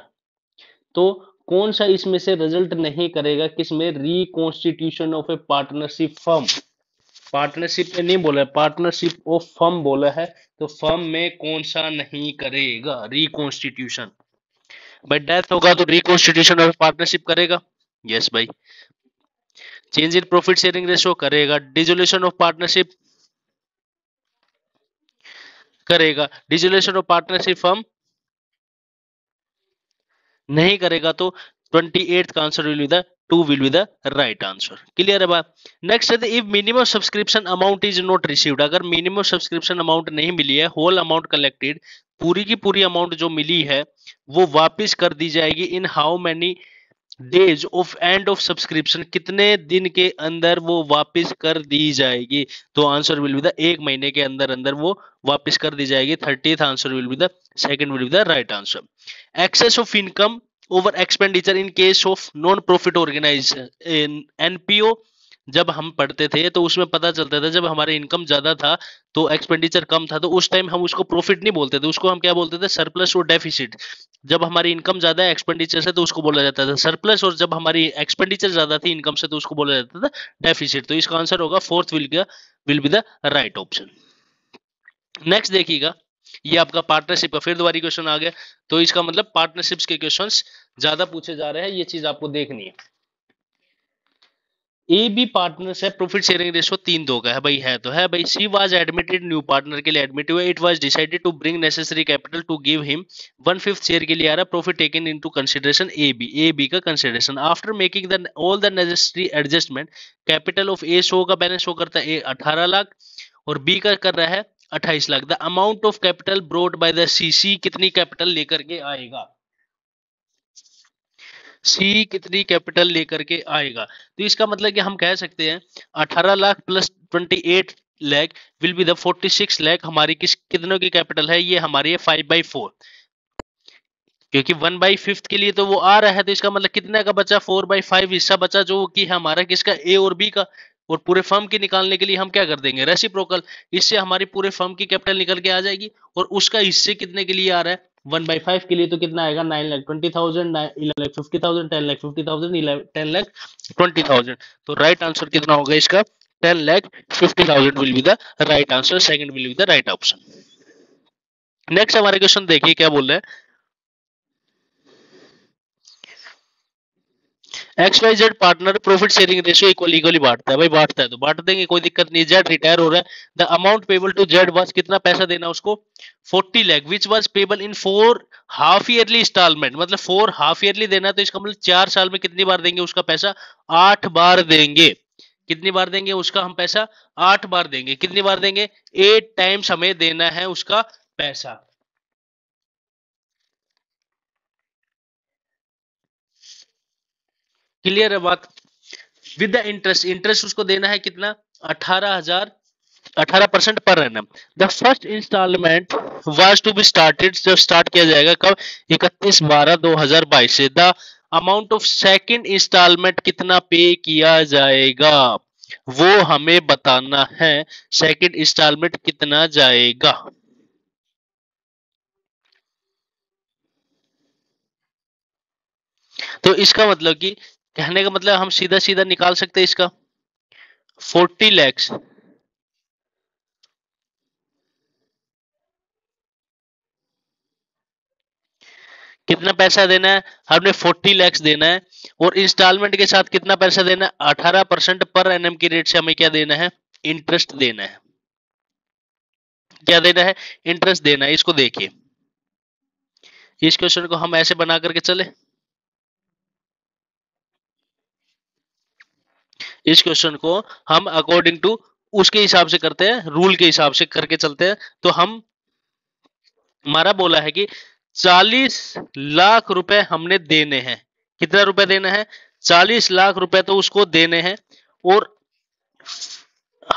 तो कौन सा इसमें से result नहीं करेगा किसमें reconstitution of a partnership firm partnership में नहीं बोला है पार्टनरशिप ऑफ फर्म बोला है तो फर्म में कौन सा नहीं करेगा रिकॉन्स्टिट्यूशन भाई डेथ होगा तो रिकॉन्स्टिट्यूशन ऑफ पार्टनरशिप करेगा यस भाई change in profit sharing ratio करेगा डिजोल्यूशन ऑफ पार्टनरशिप करेगा डिजोल्यूशन ऑफ पार्टनरशिप हम नहीं करेगा तो ट्वेंटी एट का answer will be the two will be the right answer clear है बात नेक्स्ट है if minimum subscription amount is not received अगर मिनिमम सब्सक्रिप्शन अमाउंट नहीं मिली है होल अमाउंट कलेक्टेड पूरी की पूरी अमाउंट जो मिली है वो वापस कर दी जाएगी in how many days of end of subscription कितने दिन के अंदर वो वापस कर दी जाएगी तो आंसर विल बी द एक महीने के अंदर अंदर वो वापस कर दी जाएगी thirtieth answer will be the second will be the right answer excess of income over expenditure in case of non profit organisation NPO जब हम पढ़ते थे तो उसमें पता चलता था जब हमारे इनकम ज्यादा था तो एक्सपेंडिचर कम था तो उस टाइम हम उसको प्रॉफिट नहीं बोलते थे उसको हम क्या बोलते थे सरप्लस और डेफिसिट जब हमारी इनकम ज्यादा है एक्सपेंडिचर से तो उसको बोला जाता था सरप्लस और जब हमारी एक्सपेंडिचर ज्यादा थी इनकम से तो उसको बोला जाता था डेफिसिट तो इसका आंसर होगा फोर्थ विल का will be the right option next देखिएगा ये आपका पार्टनरशिप का फिर दोबारा क्वेश्चन आ गया तो इसका मतलब पार्टनरशिप्स के क्वेश्चंस ज्यादा पूछे जा रहे हैं ये चीज आपको देखनी है ए बी पार्टनर है प्रॉफिट शेयरिंग रेशो तीन दो का है भाई है तो है भाई C was admitted new partner के लिए एडमिट हुआ it was decided to bring necessary capital to give him one fifth share के लिए आ रहा profit taken into consideration A B A B का consideration after making the all the necessary adjustment capital of A show का balance show करता है ए अठारह लाख और बी का कर रहा है अट्ठाईस lakh the amount of capital brought by the C C कितनी कैपिटल लेकर के आएगा सी कितनी कैपिटल लेकर के आएगा तो इसका मतलब कि हम कह सकते हैं 18 lakh plus 28 lakh will be the 46 lakh हमारी किस कितनों की कैपिटल है ये हमारी है फाइव बाई फोर क्योंकि वन बाई फिफ्थ के लिए तो वो आ रहा है तो इसका मतलब कितने का बचा फोर बाई फाइव हिस्सा बचा जो कि है हमारा किसका ए और बी का और पूरे फर्म की निकालने के लिए हम क्या कर देंगे रेसिप्रोकल इससे हमारी पूरे फर्म की कैपिटल निकल के आ जाएगी और उसका हिस्से कितने के लिए आ रहा है वन बाई फाइव के लिए तो कितना आएगा nine lakh twenty thousand lakh fifty thousand ten lakh fifty thousand ten lakh twenty thousand तो राइट आंसर कितना होगा इसका ten lakh fifty thousand will be the right answer second will be the right option next हमारे क्वेश्चन देखिए क्या बोल रहे हैं X Y Z partner profit sharing ratio equal equally बांटता है भाई बांटता है तो बांट देंगे कोई दिक्कत नहीं जेड रिटायर हो रहा है the amount payable to Z was कितना पैसा देना उसको 40 lakh which was payable in four half yearly instalment मतलब फोर हाफ ईयरली देना तो इसका मतलब चार साल में कितनी बार देंगे उसका पैसा आठ बार देंगे कितनी बार देंगे उसका हम पैसा आठ बार देंगे कितनी बार देंगे एट टाइम्स हमें देना है उसका पैसा क्लियर है बात विद द इंटरेस्ट इंटरेस्ट उसको देना है कितना अठारह हजार अठारह percent per annum the first instalment was to be started जब स्टार्ट किया जाएगा कब इकतीस बारह दो हजार बाईस से the amount of second instalment कितना पे किया जाएगा वो हमें बताना है सेकेंड इंस्टॉलमेंट कितना जाएगा तो इसका मतलब कि कहने का मतलब हम सीधा सीधा निकाल सकते हैं इसका फोर्टी लैक्स कितना पैसा देना है हमने फोर्टी लैक्स देना है और इंस्टॉलमेंट के साथ कितना पैसा देना है अठारह परसेंट पर एनएम की रेट से हमें क्या देना है इंटरेस्ट देना है क्या देना है इंटरेस्ट देना है इसको देखिए इस क्वेश्चन को हम ऐसे बना करके चले इस क्वेश्चन को हम अकॉर्डिंग टू उसके हिसाब से करते हैं रूल के हिसाब से करके चलते हैं तो हम हमारा बोला है कि 40 लाख रुपए हमने देने हैं कितना रुपए देना है 40 लाख रुपए तो उसको देने हैं और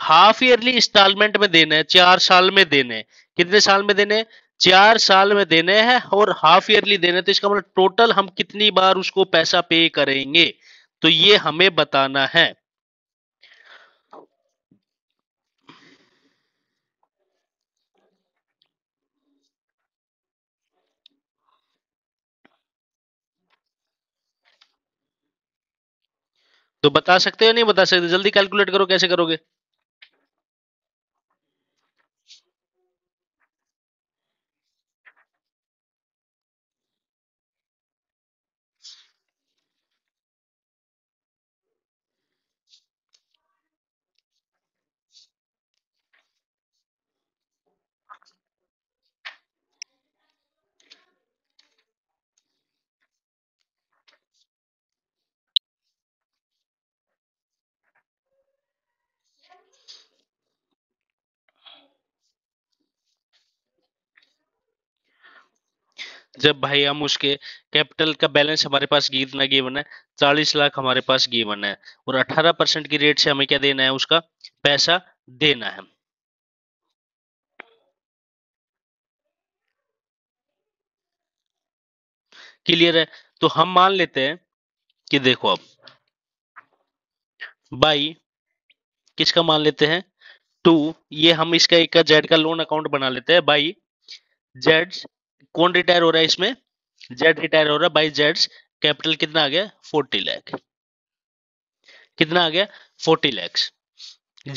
हाफ ईयरली इंस्टॉलमेंट में देने हैं चार साल में देने कितने साल में देने चार साल में देने हैं और हाफ ईयरली देने तो इसका मतलब टोटल हम कितनी बार उसको पैसा पे करेंगे तो ये हमें बताना है तो बता सकते हो नहीं बता सकते जल्दी कैलकुलेट करो कैसे करोगे जब भाई हम उसके कैपिटल का बैलेंस हमारे पास कितना गिवन है चालीस लाख हमारे पास गिवन है और अठारह परसेंट की रेट से हमें क्या देना है उसका पैसा देना है क्लियर है तो हम मान लेते हैं कि देखो अब बाई किसका मान लेते हैं टू ये हम इसका एक का जेड का लोन अकाउंट बना लेते हैं बाई जेड कौन रिटायर हो रहा है इसमें जेड रिटायर हो रहा है बाई जेड कैपिटल कितना आ गया फोर्टी लैख कितना आ गया फोर्टी लैक्स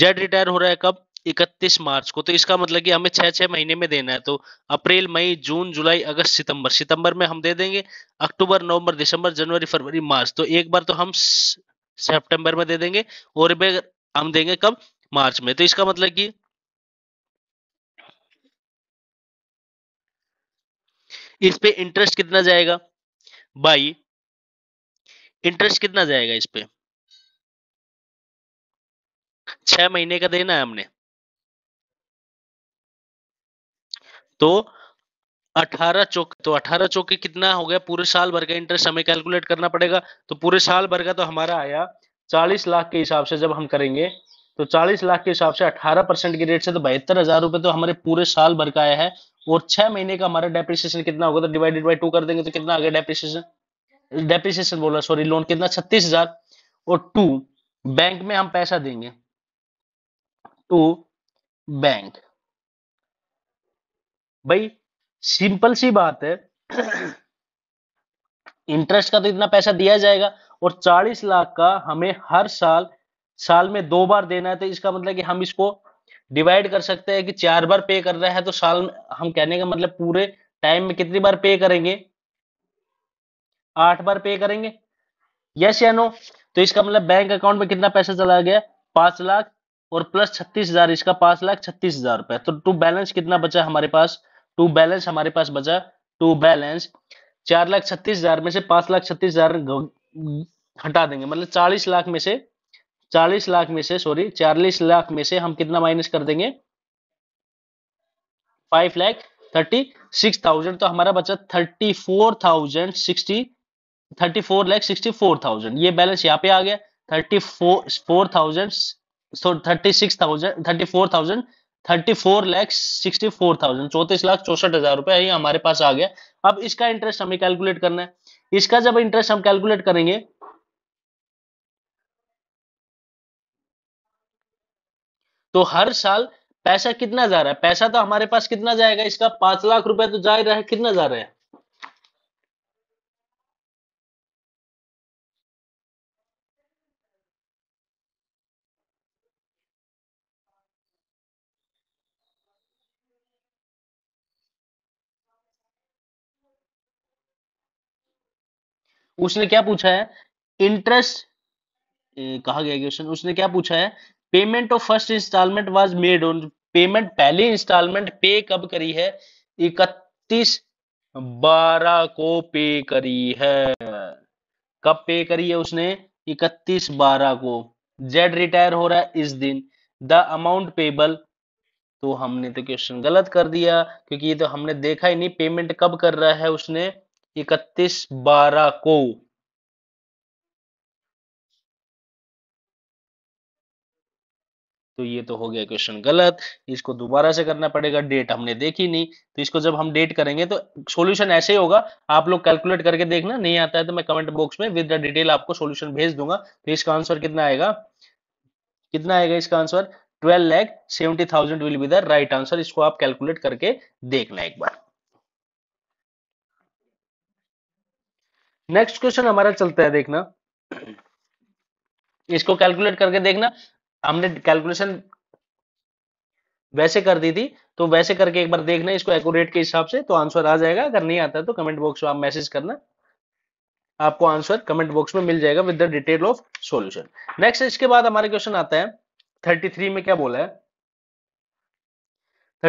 जेड रिटायर हो रहा है कब इकतीस मार्च को तो इसका मतलब कि हमें छह छह महीने में देना है तो अप्रैल मई जून जुलाई अगस्त सितंबर सितंबर में हम दे देंगे अक्टूबर नवंबर दिसंबर जनवरी फरवरी मार्च तो एक बार तो हम सितंबर में दे देंगे और हम देंगे कब मार्च में तो इसका मतलब कि इस पे इंटरेस्ट कितना जाएगा बाई इंटरेस्ट कितना जाएगा इस पे छह महीने का देना है हमने तो अठारह चौक तो अठारह चौके कितना हो गया पूरे साल भर का इंटरेस्ट हमें कैलकुलेट करना पड़ेगा तो पूरे साल भर का तो हमारा आया चालीस लाख के हिसाब से जब हम करेंगे तो चालीस लाख के हिसाब से अठारह परसेंट की रेट से तो बहत्तर हजार रुपए तो हमारे पूरे साल भर का आया है और छह महीने का हमारा डेप्रिसिएशन कितना होगा तो डिवाइडेड बाई टू कर देंगे तो कितना आ गया डेप्रिसिएशन डेप्रिसिएशन बोला सॉरी लोन कितना छत्तीस हजार और टू बैंक में हम पैसा देंगे टू बैंक भाई सिंपल सी बात है इंटरेस्ट का तो इतना पैसा दिया जाएगा और 40 लाख का हमें हर साल साल में दो बार देना है तो इसका मतलब कि हम इसको डिवाइड कर सकते हैं कि चार बार पे कर रहा है तो साल हम कहने का मतलब पूरे टाइम में कितनी बार पे करेंगे आठ बार पे करेंगे यस या नो तो इसका मतलब बैंक अकाउंट में कितना पैसा चला गया पांच लाख और प्लस छत्तीस हजार इसका पांच लाख छत्तीस हजार रुपए तो टू बैलेंस कितना बचा हमारे पास टू बैलेंस हमारे पास बचा टू बैलेंस चार लाख छत्तीस हजार में से पांच लाख छत्तीस हजार हटा देंगे मतलब चालीस लाख में से चालीस लाख में से सॉरी चालीस लाख में से हम कितना माइनस कर देंगे five lakh thirty six thousand तो हमारा बचा thirty four thousand sixty thirty four lakh sixty four thousand ये बैलेंस यहाँ पे आ गया thirty four four thousand thirty six thousand thirty four thousand thirty four lakh sixty four thousand चौतीस लाख चौसठ हजार रुपया ये हमारे पास आ गया अब इसका इंटरेस्ट हमें कैलकुलेट करना है इसका जब इंटरेस्ट हम कैलकुलेट करेंगे तो हर साल पैसा कितना जा रहा है पैसा तो हमारे पास कितना जाएगा इसका पांच लाख रुपए तो जा रहा है कितना जा रहा है उसने क्या पूछा है इंटरेस्ट कहा गया क्वेश्चन उसने क्या पूछा है payment of first instalment was made on payment पहली इंस्टॉलमेंट पे कब करी है इकतीस बारह को पे करी है कब पे करी है उसने इकतीस बारह को जेड रिटायर हो रहा है इस दिन द अमाउंट पेबल तो हमने तो क्वेश्चन गलत कर दिया क्योंकि ये तो हमने देखा ही नहीं पेमेंट कब कर रहा है उसने इकतीस बारह को तो ये तो हो गया क्वेश्चन गलत इसको दोबारा से करना पड़ेगा डेट हमने देखी नहीं तो इसको जब हम डेट करेंगे तो सॉल्यूशन ऐसे ही होगा आप लोग कैलकुलेट करके देखना नहीं आता है तो मैं कमेंट बॉक्स में विद द डिटेल आपको सॉल्यूशन भेज दूंगा तो इसका आंसर कितना आएगा कितना आएगा इसका answer twelve lakh seventy thousand will be the right answer इसको आप कैलकुलेट करके देखना एक बार नेक्स्ट क्वेश्चन हमारा चलता है देखना इसको कैलकुलेट करके देखना हमने कैलकुलेशन वैसे कर दी थी तो वैसे करके एक बार देखना इसको एक्यूरेट के हिसाब से तो आंसर आ जाएगा अगर नहीं आता तो कमेंट बॉक्स में आप मैसेज करना आपको आंसर कमेंट बॉक्स में मिल जाएगा with the detail of solution next इसके बाद हमारे क्वेश्चन आता है 33 में क्या बोला है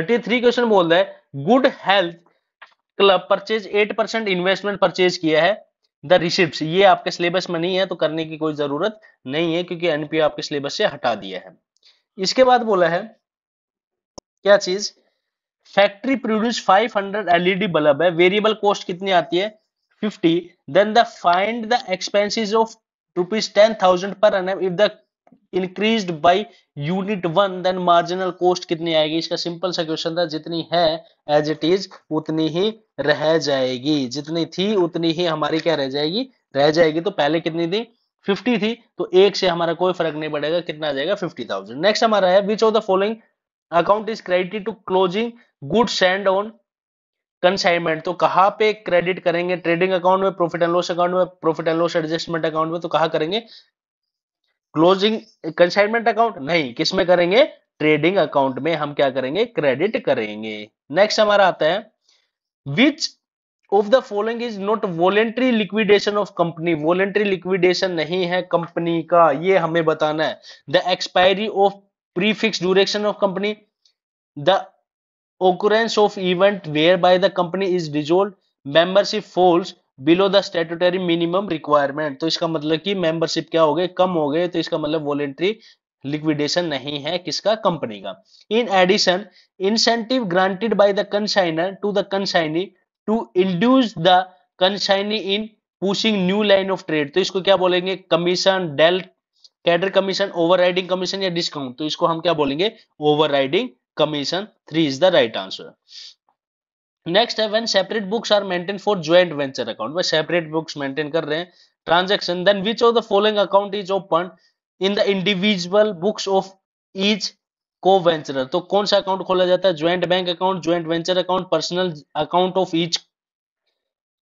33 क्वेश्चन बोल रहा है good health club purchase 8 percent investment purchase किया है द रिसिप्ट ये आपके सिलेबस में नहीं है तो करने की कोई जरूरत नहीं है क्योंकि एनपीओ आपके सिलेबस से हटा दिया है इसके बाद बोला है क्या चीज फैक्ट्री प्रोड्यूस 500 एलईडी बल्ब है वेरिएबल कॉस्ट कितनी आती है 50 then the find the expenses of rupees ten thousand per annum if the increase by unit one then marginal cost कितनी आएगी इसका सिंपल सा क्वेश्चन था जितनी है एज इट इज उतनी ही रह जाएगी जितनी थी उतनी ही हमारी क्या रह जाएगी रह जाएगी तो पहले कितनी थी 50 थी तो एक से हमारा कोई फर्क नहीं पड़ेगा कितना आ जाएगा 50,000 नेक्स्ट हमारा है which of the following account is credit to closing good send on consignment तो कहां पे क्रेडिट करेंगे ट्रेडिंग अकाउंट में प्रॉफिट एंड लॉस अकाउंट में profit and loss adjustment account में तो कहा करेंगे क्लोजिंग कंसाइनमेंट अकाउंट नहीं किस में करेंगे ट्रेडिंग अकाउंट में हम क्या करेंगे क्रेडिट करेंगे नेक्स्ट हमारा आता है which of the following is not voluntary liquidation of company voluntary liquidation नहीं है कंपनी का ये हमें बताना है the expiry of prefix duration of company the of event where by the company is dissolve membership falls below the statutory minimum requirement तो इसका मतलब कि मेंबरशिप क्या हो गए कम हो गए तो इसका मतलब वॉलेंट्री लिक्विडेशन नहीं है किसका कंपनी का in addition incentive granted by the consigner to the consignee to induce the consignee in pushing new line of trade तो इसको क्या बोलेंगे commission del credere commission overriding commission या डिस्काउंट तो इसको हम क्या बोलेंगे overriding commission three is the right answer next है when separate books are maintain for joint venture account वह सेपरेट बुक्स मेंटेन कर रहे हैं transaction then which of the following account is open in the individual books of each co venture तो कौन सा account खोला जाता है joint bank account joint venture account personal account of each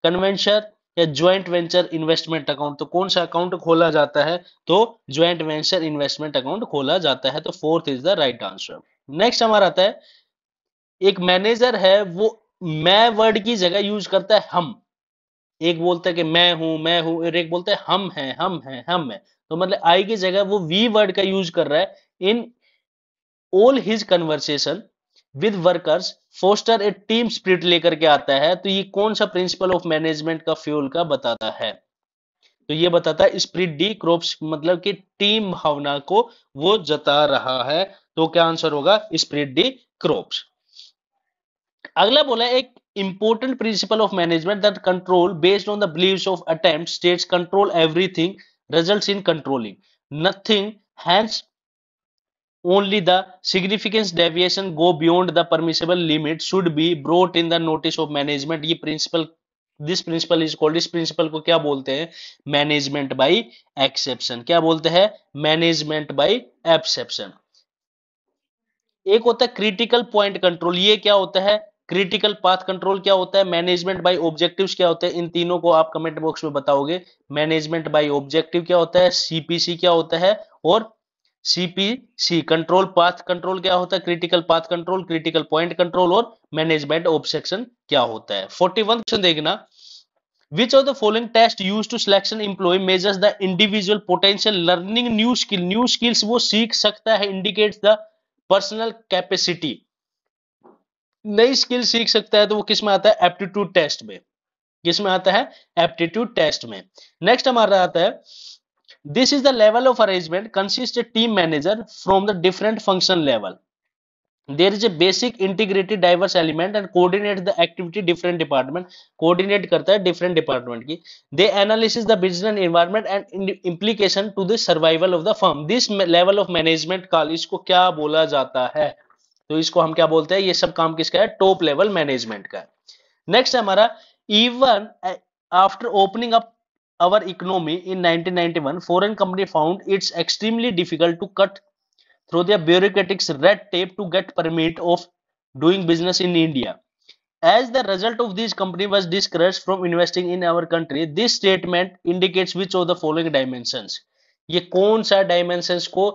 coventurer या ज्वाइंट वेंचर इन्वेस्टमेंट अकाउंट तो कौन सा अकाउंट खोला जाता है तो ज्वाइंट वेंचर इन्वेस्टमेंट अकाउंट खोला जाता है तो fourth is the right answer next हमारा आता है एक मैनेजर है वो मैं वर्ड की जगह यूज करता है हम एक बोलता है कि मैं हूं मैं हूं और एक बोलता है हम हैं हम हैं हम हैं तो मतलब आई की जगह वो वी वर्ड का यूज कर रहा है in all his conversation with workers foster a team spirit लेकर के आता है तो ये कौन सा प्रिंसिपल ऑफ मैनेजमेंट का फ्यूल का बताता है तो ये बताता है स्प्रिट डी क्रोप्स मतलब कि टीम भावना को वो जता रहा है तो क्या आंसर होगा स्प्रिट डी क्रोप्स अगला बोला एक important principle of management that control based on the believes of attempt states control everything results in controlling nothing hence only the significance deviation go beyond the permissible limit should be brought in the notice of management ये principle this principle is called इस principle को क्या बोलते हैं management by exception क्या बोलते हैं management by exception एक होता है क्रिटिकल पॉइंट कंट्रोल ये क्या होता है क्रिटिकल पाथ कंट्रोल क्या होता है मैनेजमेंट बाय ऑब्जेक्टिव्स क्या होते हैं इन तीनों को आप कमेंट बॉक्स में बताओगे मैनेजमेंट बाय ऑब्जेक्टिव क्या होता है सीपीसी क्या होता है और सीपीसी कंट्रोल पाथ कंट्रोल क्या होता है critical path control critical point control और मैनेजमेंट ऑब्सेक्शन क्या होता है फोर्टी वन क्वेश्चन देखना which of the following test use to selection employ measures the individual potential learning new skill new skills वो सीख सकता है indicates द पर्सनल कैपेसिटी नई स्किल सीख सकता है तो वो किस में आता है एप्टीट्यूड टेस्ट में किस में आता है एप्टीट्यूड टेस्ट में नेक्स्ट हमारा आता है this is the level of arrangement consist a team manager from the different function level there is a basic integrated diverse element and coordinate the activity different department coordinate करता है different department की they analysis the business environment and implication to the survival of the firm this level of management call इसको क्या बोला जाता है तो इसको हम क्या बोलते हैं ये सब काम किसका है टॉप लेवल मैनेजमेंट का नेक्स्ट है हमारा even after opening up our economy in 1991 foreign company found its extremely difficult to cut through their bureaucratics red tape to get permit of doing business in India as the result of this company was discourage from investing in our country this statement indicates which of the following dimension ये कौन सा dimension को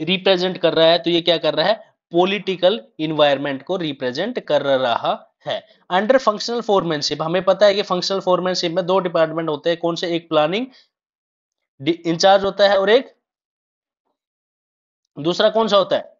represent कर रहा है तो ये क्या कर रहा है पॉलिटिकल इन्वायरमेंट को रिप्रेजेंट कर रहा है अंडर फंक्शनल फॉर्मेनशिप हमें पता है कि फंक्शनल फॉर्मेनशिप में दो डिपार्टमेंट होते हैं कौन से एक प्लानिंग इंचार्ज होता है और एक दूसरा कौन सा होता है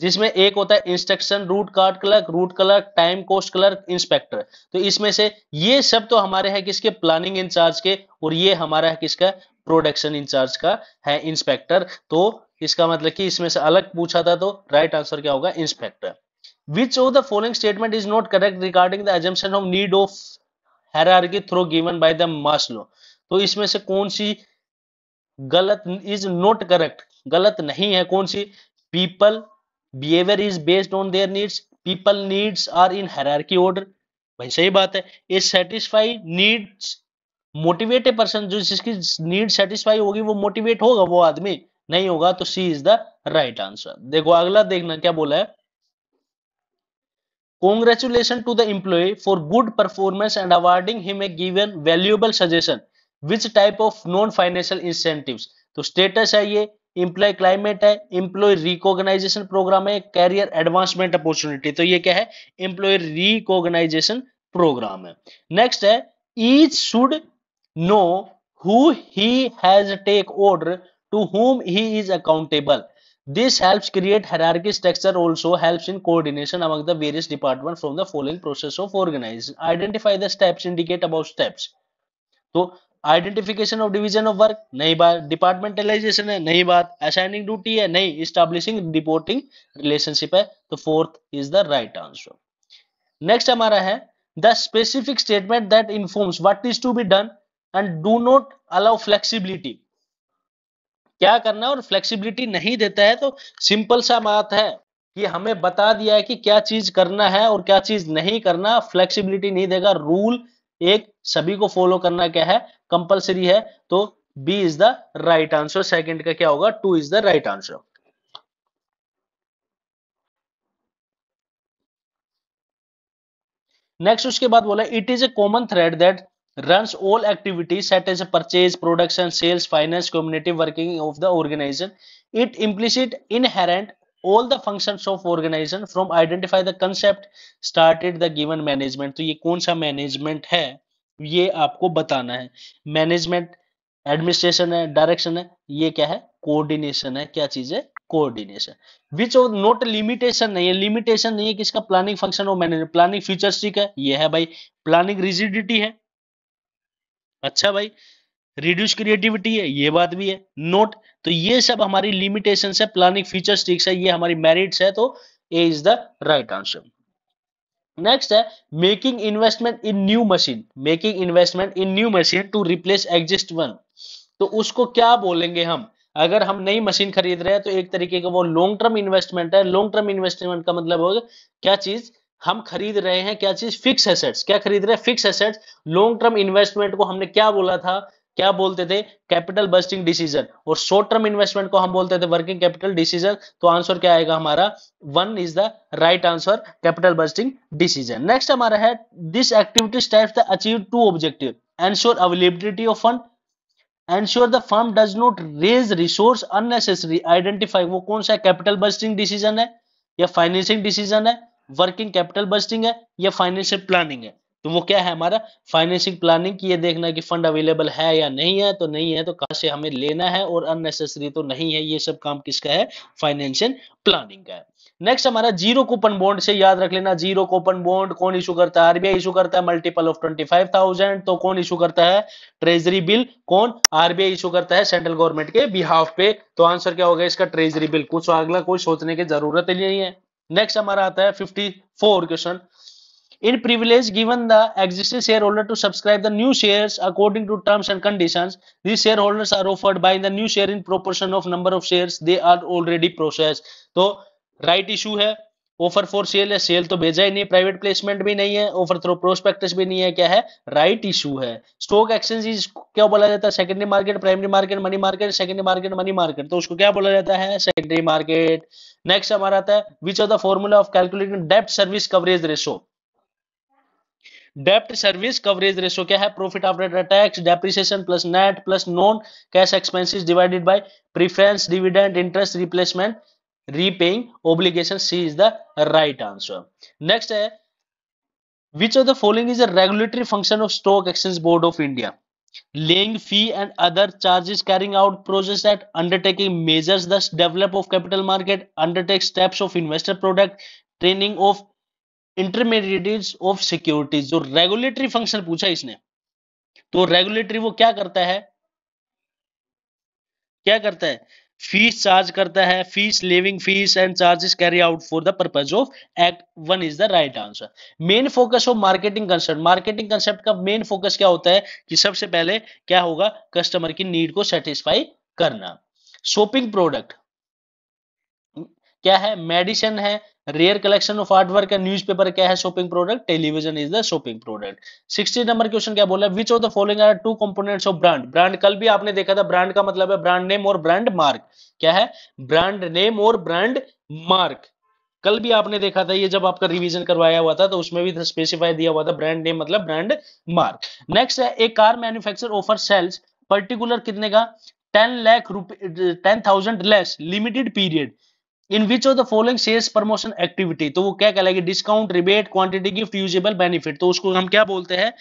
जिसमें एक होता है instruction route card clerk route clerk time cost clerk inspector तो इसमें से ये सब तो हमारे है किसके प्लानिंग इंचार्ज के और ये हमारा है किसका प्रोडक्शन इंचार्ज का है इंस्पेक्टर तो इसका मतलब कि इसमें से अलग पूछा था तो राइट आंसर क्या होगा inspector which of the following statement is not correct regarding the assumption of need of hierarchy through given by the Maslow तो इसमें से कौन सी गलत इज नॉट करेक्ट गलत नहीं है कौन सी people behaviour is based on their needs people needs are in hierarchy order भाई सही बात है is satisfy needs motivate a person जो जिसकी नीड सेटिस्फाई होगी वो मोटिवेट होगा वो आदमी नहीं होगा तो C is the right answer देखो अगला देखना क्या बोला है congratulation to the employ for good performance and awarding him a given valuable suggestion which type of non financial incentive तो स्टेटस है ये इंप्लॉय क्लाइमेट है इंप्लॉय रिकॉग्नाइजेशन प्रोग्राम है कैरियर एडवांसमेंट अपॉर्चुनिटी तो ये क्या है इंप्लॉय रिकॉग्नाइजेशन प्रोग्राम है नेक्स्ट है each should know who he has take order to whom he is accountable this helps create hierarchy structure also helps in coordination among the various department from the following process of organise identify the steps indicate about steps तो identification of division of work नई बात departmentalisation है नई बात assigning duty है नहीं establishing reporting relationship है तो fourth is the right answer next हमारा है the specific statement that informs what is to be done and do not allow flexibility क्या करना है और फ्लेक्सिबिलिटी नहीं देता है तो सिंपल सा बात है कि हमें बता दिया है कि क्या चीज करना है और क्या चीज नहीं करना फ्लेक्सिबिलिटी नहीं देगा रूल एक सभी को फॉलो करना क्या है कंपलसरी है तो B is the right answer second का क्या होगा two is the right answer next उसके बाद बोला it is a common thread that runs all activities such as purchase production sales finance community working of the organization it implicit inherent all the functions of organization from identify the concept started the given management तो ये कौन सा management है ये आपको बताना है management administration है डायरेक्शन है ये क्या है कोऑर्डिनेशन है क्या चीज है कोऑर्डिनेशन विच और नोट लिमिटेशन नहीं है लिमिटेशन नहीं है किसका प्लानिंग फंक्शन और मैनेजमेंट प्लानिंग फ्यूचरिस्टिक है ये है भाई प्लानिंग रिजिडिटी है अच्छा भाई रिड्यूस क्रिएटिविटी है ये बात भी है नोट तो ये सब हमारी लिमिटेशन है प्लानिंग फीचर ट्रिक्स है ये हमारी मेरिट्स है तो A is the right answer next है making investment in new machine making investment in new machine to replace exist one तो उसको क्या बोलेंगे हम अगर हम नई मशीन खरीद रहे हैं तो एक तरीके का वो लॉन्ग टर्म इन्वेस्टमेंट है लॉन्ग टर्म इन्वेस्टमेंट का मतलब होगा क्या चीज हम खरीद रहे हैं क्या चीज फिक्स एसेट्स क्या खरीद रहे हैं fix assets long term investment को हमने क्या बोला था क्या बोलते थे कैपिटल बस्टिंग डिसीजन और शॉर्ट टर्म इन्वेस्टमेंट को हम बोलते थे वर्किंग कैपिटल डिसीजन तो आंसर क्या आएगा हमारा one is the right answer capital budgeting decision next हमारा है this activities type the achieve to objective ensure availability of fund ensure the firm does not raise resource unnecessary identify वो कौन सा capital budgeting decision है या financing decision है working capital budgeting है या फाइनेंशियल प्लानिंग है तो वो क्या है हमारा फाइनेंशियल प्लानिंग की ये देखना कि फंड अवेलेबल है या नहीं है तो नहीं है तो कहा से हमें लेना है और अननेसेसरी तो नहीं है ये सब काम किसका है फाइनेंशियल प्लानिंग का है नेक्स्ट हमारा जीरो कूपन बॉन्ड से याद रख लेना जीरो कूपन बॉन्ड कौन इशू करता है आरबीआई इशू करता है multiple of twenty five thousand तो कौन इशू करता है ट्रेजरी बिल कौन आरबीआई इशू करता है सेंट्रल गवर्नमेंट के बिहाफ पे तो आंसर क्या होगा इसका ट्रेजरी बिल कुछ अगला कोई सोचने की जरूरत ही नहीं है नेक्स्ट हमारा आता है fifty four question in privilege given the existing share holder to subscribe the new shares according to terms and conditions the share holders are offered by the new share in proportion of number of shares they are already process तो right right issue है offer for sale है sale तो भेजा ही नहीं private placement भी नहीं है offer throw prospectus भी नहीं है क्या है राइट right इशू है स्टॉक एक्सचेंज इज क्या बोला जाता है secondary market primary market money market secondary market money market तो उसको क्या बोला जाता है सेकेंडरी मार्केट नेक्स्ट हमारा आता है which are the formula of calculating dept service coverage ratio dept service coverage ratio क्या है profit after tax depreciation plus net plus non cash expenses divided by preference dividend interest replacement repaying obligation C is the right answer next है which of the following is a regulatory function of stock exchange board of India laying fee and other charges carrying out projects that undertaking measures thus develop of capital market undertakes steps of investor product training of intermediate of securities जो regulatory function पूछा इसने तो regulatory वो क्या करता है क्या करता है फीस चार्ज करता है fees levying fees and charges carry out for the purpose of act one is the right answer main focus of marketing concept marketing concept का मेन फोकस क्या होता है कि सबसे पहले क्या होगा कस्टमर की नीड को सेटिस्फाई करना शॉपिंग प्रोडक्ट क्या है मेडिसिन है rare collection of art work है न्यूज़पेपर क्या है shopping product television is the shopping product sixty number question क्या बोला which of the following are two components of brand brand कल भी आपने देखा था ब्रांड का मतलब है ब्रांड नेम और ब्रांड मार्क क्या है ब्रांड नेम और ब्रांड मार्क कल भी आपने देखा था ये जब आपका रिवीजन करवाया हुआ था तो उसमें भी स्पेसिफाई दिया हुआ था ब्रांड नेम मतलब ब्रांड मार्क नेक्स्ट है एक car manufacture offer sales particular कितने का टेन लाख रुपए ten thousand less limited period in which of the following sales promotion activity तो वो क्या कहलाएगी discount rebate quantity gift usable benefit तो उसको हम क्या बोलते हैं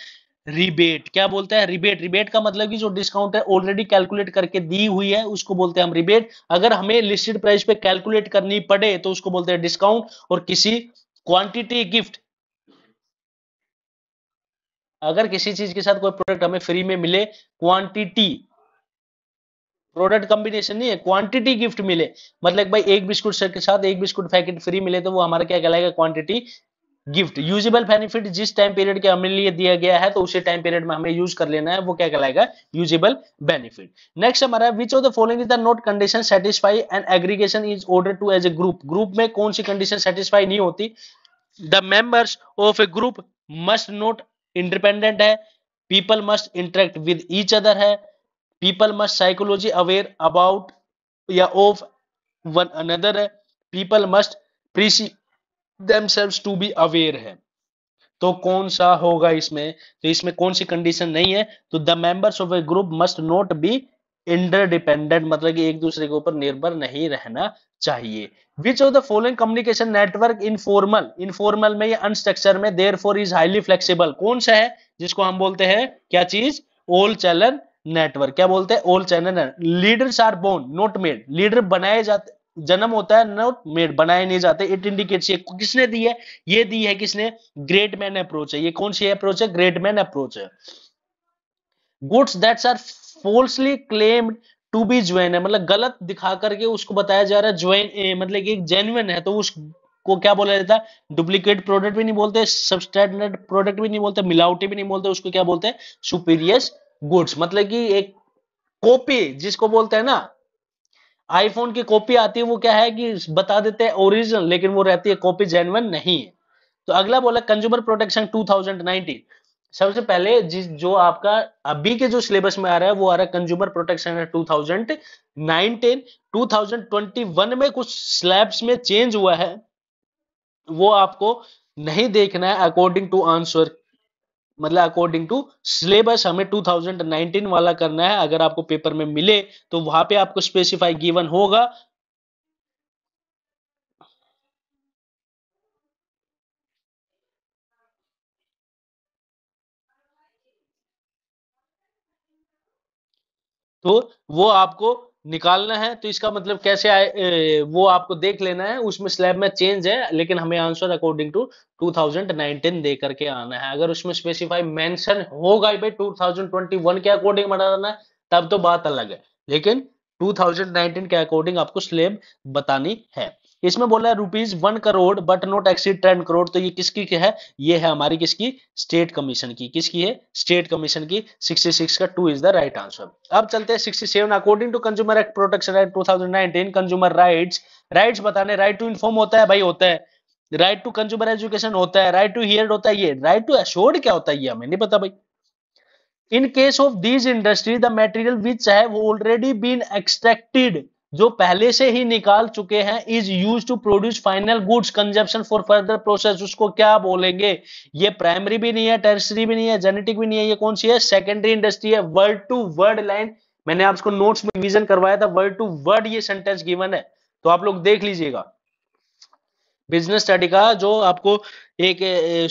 रिबेट क्या बोलते हैं रिबेट रिबेट का मतलब कि जो डिस्काउंट है ऑलरेडी कैलकुलेट करके दी हुई है उसको बोलते हैं हम रिबेट अगर हमें लिस्टेड प्राइस पे कैलकुलेट करनी पड़े तो उसको बोलते हैं डिस्काउंट और किसी क्वांटिटी गिफ्ट अगर किसी चीज के साथ कोई प्रोडक्ट हमें फ्री में मिले क्वांटिटी प्रोडक्ट कॉम्बिनेशन नहीं है क्वांटिटी गिफ्ट मिले मतलब भाई एक बिस्कुट सर के साथ एक बिस्कुट पैकेट फ्री मिले तो वो हमारा क्या कहलाएगा क्वांटिटी गिफ्ट यूजेबल बेनिफिट जिस टाइम पीरियड के हमें लिए दिया गया है तो उसी टाइम पीरियड में हमें यूज कर लेना है वो क्या कहलाएगा यूजेबल बेनिफिट नेक्स्ट हमारा which of the following is the not condition satisfy and aggregation is order to as a group group में कौन सी कंडीशन सेटिस्फाई नहीं होती the members of a group must not independent है people must interact with each other है people must psychology aware about या of one another है people must themselves to be aware है तो कौन सा होगा इसमें तो इसमें कौन सी कंडीशन नहीं है तो the members of a group must not be interdependent मतलब कि एक दूसरे के ऊपर निर्भर नहीं रहना चाहिए which of the following communication network informal informal में या अनस्ट्रक्चर में there for is highly flexible कौन सा है जिसको हम बोलते हैं क्या चीज ओल चैलन नेटवर्क क्या बोलते हैं old channel leaders are born not made leader बनाए जाते जन्म होता है नोट मेड बनाए नहीं जाते इट इंडिकेट्स ये किसने दी है ये दी है किसने ग्रेट मैन अप्रोच है ये कौन सी अप्रोच है ग्रेट मैन अप्रोच है goods that's are falsely claimed to be join है मतलब गलत दिखा करके उसको बताया जा रहा है ज्वाइन मतलब कि जेन्युन है तो उसको क्या बोला जाता है डुप्लीकेट प्रोडक्ट भी नहीं बोलते सबस्टैंडर्ड प्रोडक्ट भी नहीं बोलते मिलावटी भी नहीं बोलते उसको क्या बोलते हैं सुपीरियर गुड्स मतलब कि एक कॉपी जिसको बोलते हैं ना आईफोन की कॉपी आती है वो क्या है कि बता देते हैं ओरिजिनल लेकिन वो रहती है कॉपी जेनवन नहीं है तो अगला बोला कंज्यूमर प्रोटेक्शन 2019 सबसे पहले जिस जो आपका अभी के जो सिलेबस में आ रहा है वो आ रहा है कंज्यूमर प्रोटेक्शन है 2019 2021 में कुछ स्लैब्स में चेंज हुआ है वो आपको नहीं देखना है अकॉर्डिंग टू आंसर मतलब अकॉर्डिंग टू सिलेबस हमें 2019 वाला करना है अगर आपको पेपर में मिले तो वहां पे आपको स्पेसिफाई गिवन होगा तो वो आपको निकालना है तो इसका मतलब कैसे आए वो आपको देख लेना है उसमें स्लैब में चेंज है लेकिन हमें आंसर अकॉर्डिंग टू 2019 दे करके आना है अगर उसमें स्पेसिफाई मेंशन होगा भाई 2021 के अकॉर्डिंग बनाना है तब तो बात अलग है लेकिन 2019 के अकॉर्डिंग आपको स्लैब बतानी है इसमें बोला है rupees one crore but not exceed ten crore तो ये किसकी है ये है हमारी किसकी स्टेट कमीशन की किसकी है स्टेट कमीशन की 66 का two is the right answer अब चलते हैं 67 according to consumer act protection act 2019 consumer rights rights बताने राइट टू इन्फॉर्म होता है भाई होता है राइट टू कंज्यूमर एजुकेशन होता है राइट टू हियर होता है ये राइट टू एश्योर्ड क्या होता है ये हमें नहीं पता भाई in case of these industry the material which है ऑलरेडी बीन एक्सट्रैक्टेड जो पहले से ही निकाल चुके हैं is use to produce final goods consumption for further process उसको क्या बोलेंगे ये प्राइमरी भी नहीं है टर्सरी भी नहीं है जेनेटिक भी नहीं है ये कौन सी है सेकेंडरी इंडस्ट्री है वर्ड टू वर्ड लाइन मैंने आपको नोट्स में रिविजन करवाया था वर्ड टू वर्ड ये सेंटेंस गिवन है तो आप लोग देख लीजिएगा बिजनेस स्टडी का जो आपको एक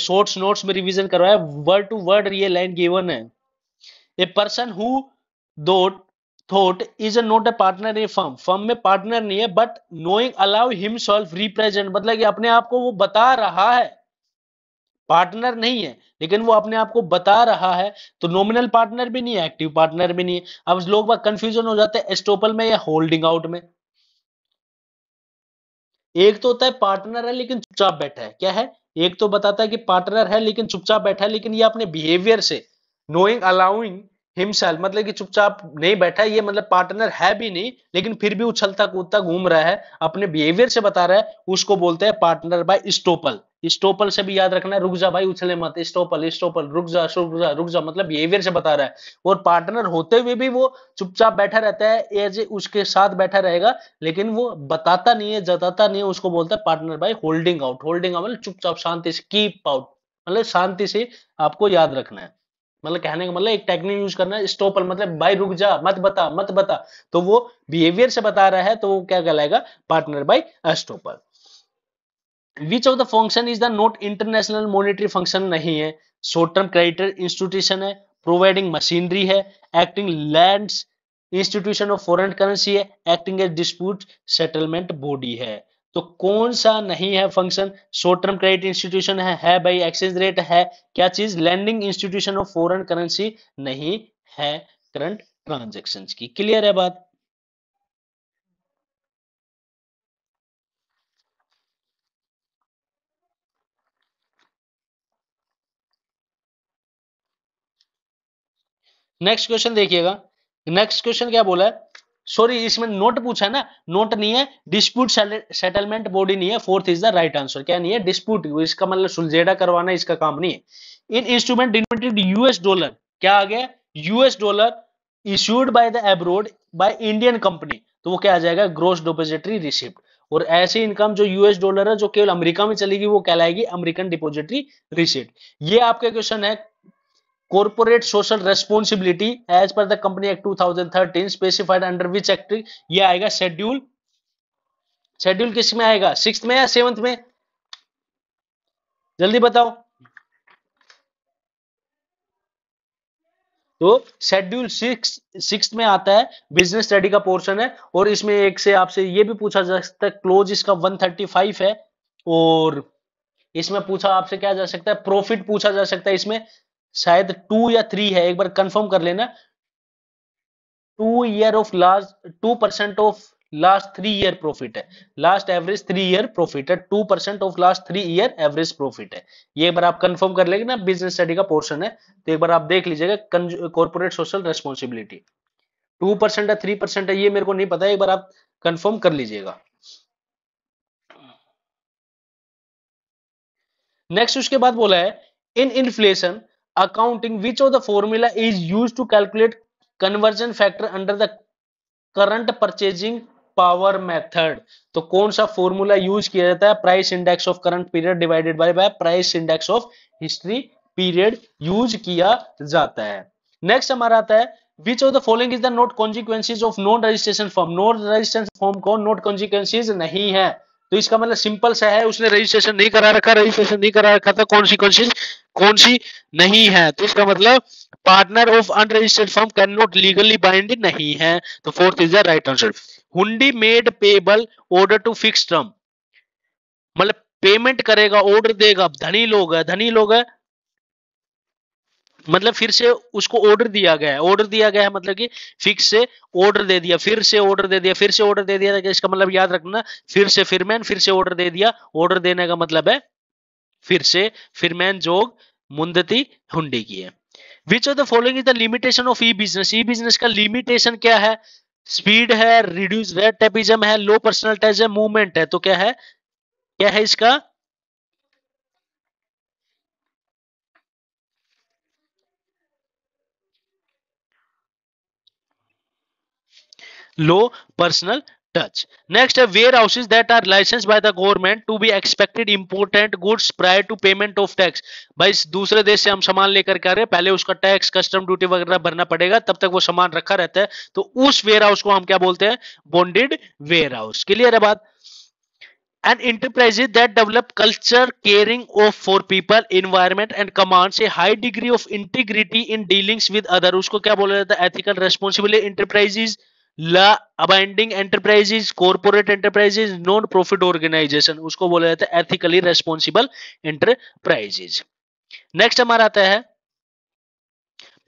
शॉर्ट नोट्स में रिविजन करवाया वर्ड टू वर्ड ये लाइन गिवन है a person who dote thought is a not a partner in firm firm में partner नहीं है but knowing allow himself represent मतलब कि अपने आप को वो बता रहा है पार्टनर नहीं है लेकिन वो अपने आप को बता रहा है तो नॉमिनल पार्टनर भी नहीं है एक्टिव पार्टनर भी नहीं है अब लोग कंफ्यूजन हो जाते हैं स्टोपल में या होल्डिंग आउट में एक तो होता है पार्टनर है लेकिन चुपचाप बैठा है क्या है एक तो बताता है कि पार्टनर है लेकिन चुपचाप बैठा है लेकिन ये अपने बिहेवियर से नोइंग अलाउिंग हिमसेल्फ मतलब कि चुपचाप नहीं बैठा ये मतलब पार्टनर है भी नहीं लेकिन फिर भी उछलता कूदता घूम रहा है अपने बिहेवियर से बता रहा है उसको बोलते हैं पार्टनर बाय स्टोपल स्टोपल से भी याद रखना है रुक जा भाई उछले मत स्टोपल स्टोपल रुक जा रुक जा रुक जा मतलब बिहेवियर से बता रहा है और पार्टनर होते हुए भी वो चुपचाप बैठा रहता है एज उसके साथ बैठा रहेगा लेकिन वो बताता नहीं है जताता नहीं है उसको बोलता है partner by holding out holding out मतलब चुपचाप शांति से कीप आउट मतलब शांति से आपको याद रखना है मतलब कहने का मतलब एक टेक्निक यूज करना है स्टोपल मतलब भाई रुक जा मत बता मत बता तो वो बिहेवियर से बता रहा है तो वो क्या कहलाएगा partner by estoppel which of the function is the not international monetary function नहीं है शॉर्ट टर्म क्रेडिटर इंस्टीट्यूशन है प्रोवाइडिंग मशीनरी है acting lend institution of foreign currency है acting as dispute settlement body है तो कौन सा नहीं है function short term credit institution है, है भाई एक्सचेंज रेट है क्या चीज lending institution of foreign currency नहीं है करंट ट्रांजेक्शन की क्लियर है बात नेक्स्ट क्वेश्चन देखिएगा नेक्स्ट क्वेश्चन क्या बोला है सॉरी इसमें नोट पूछा ना नोट नहीं है डिस्प्यूट सेटलमेंट बॉडी नहीं है fourth is the right answer क्या नहीं है डिस्प्यूट इसका मतलब सुलझेड़ा करवाना इसका काम नहीं है in instrument denoted US dollar क्या आ गया US dollar issued by the abroad by Indian company तो वो क्या आ जाएगा ग्रोस डिपोजिटरी रिसिप्ट और ऐसी इनकम जो यूएस डॉलर है जो केवल अमेरिका में चलेगी वो कहलाएगी अमेरिकन डिपोजिटरी रिसिप्ट ये आपका क्वेश्चन है corporate social responsibility as per the company act 2013 specified under which act ये आएगा शेड्यूल शेड्यूल किस में आएगा सिक्स में या सेवंथ में जल्दी बताओ तो शेड्यूल सिक्स सिक्स में आता है बिजनेस स्टडी का पोर्शन है और इसमें एक से आपसे ये भी पूछा जा सकता है क्लोज इसका 135 है और इसमें पूछा आपसे क्या जा सकता है प्रॉफिट पूछा जा सकता है इसमें शायद टू या थ्री है एक बार कंफर्म कर लेना two year of last two percent of last three year profit है last average three year profit है two percent of last three year average profit है ये एक बार आप कंफर्म कर लेंगे ना बिजनेस स्टडी का पोर्शन है तो एक बार आप देख लीजिएगा corporate social responsibility two percent है थ्री परसेंट है ये मेरे को नहीं पता एक बार आप कंफर्म कर लीजिएगा नेक्स्ट उसके बाद बोला है in inflation accounting which of the formula is use to calculate conversion factor under the current purchasing power method तो कौन सा फॉर्मूला यूज किया जाता है price index of current period divided by by price index of history period use किया जाता है next हमारा आता है which of the following is the not consequences of non registration form non registration form को नॉट कॉन्सिक्वेंसिस नहीं है तो इसका मतलब सिंपल सा है उसने रजिस्ट्रेशन नहीं करा रखा रजिस्ट्रेशन नहीं करा रखा था कौन सी कौन सी कौन सी नहीं है तो इसका मतलब partner of unregistered firm can not legally bind नहीं है तो fourth is the right answer hundi made payable order to fix term मतलब पेमेंट करेगा ऑर्डर देगा धनी लोग है धनी लोग है मतलब फिर से उसको ऑर्डर दिया गया है ऑर्डर दिया गया है मतलब कि फिक्स से ऑर्डर दे दिया फिर से ऑर्डर दे दिया फिर से ऑर्डर दे दिया इसका मतलब याद रखना फिर से मैन फिर से ऑर्डर दे दिया ऑर्डर देने का मतलब है फिर से फिरमैन जोग मुंदती हुंडी की है which of the following is the limitation of E business E business का लिमिटेशन क्या है स्पीड है रिड्यूस रेड टेपिज्म है लो पर्सनल टेजम है मूवमेंट है तो क्या है क्या है इसका low personal touch. Next, warehouse warehouses that are licensed by the government to be expected important goods prior to payment of tax. भाई दूसरे देश से हम सामान लेकर के आ रहे हैं पहले उसका टैक्स कस्टम ड्यूटी वगैरह भरना पड़ेगा तब तक वो सामान रखा रहता है तो उस वेयरहाउस को हम क्या बोलते हैं बॉन्डेड वेयरहाउस क्लियर है बात and enterprises that develop culture caring of for people environment and commands a high degree of integrity in dealings with other usko kya bola jata hai ethical responsible enterprises abiding enterprises corporate enterprises non profit organisation उसको बोला जाता है ethically responsible enterprises next हमारा आता है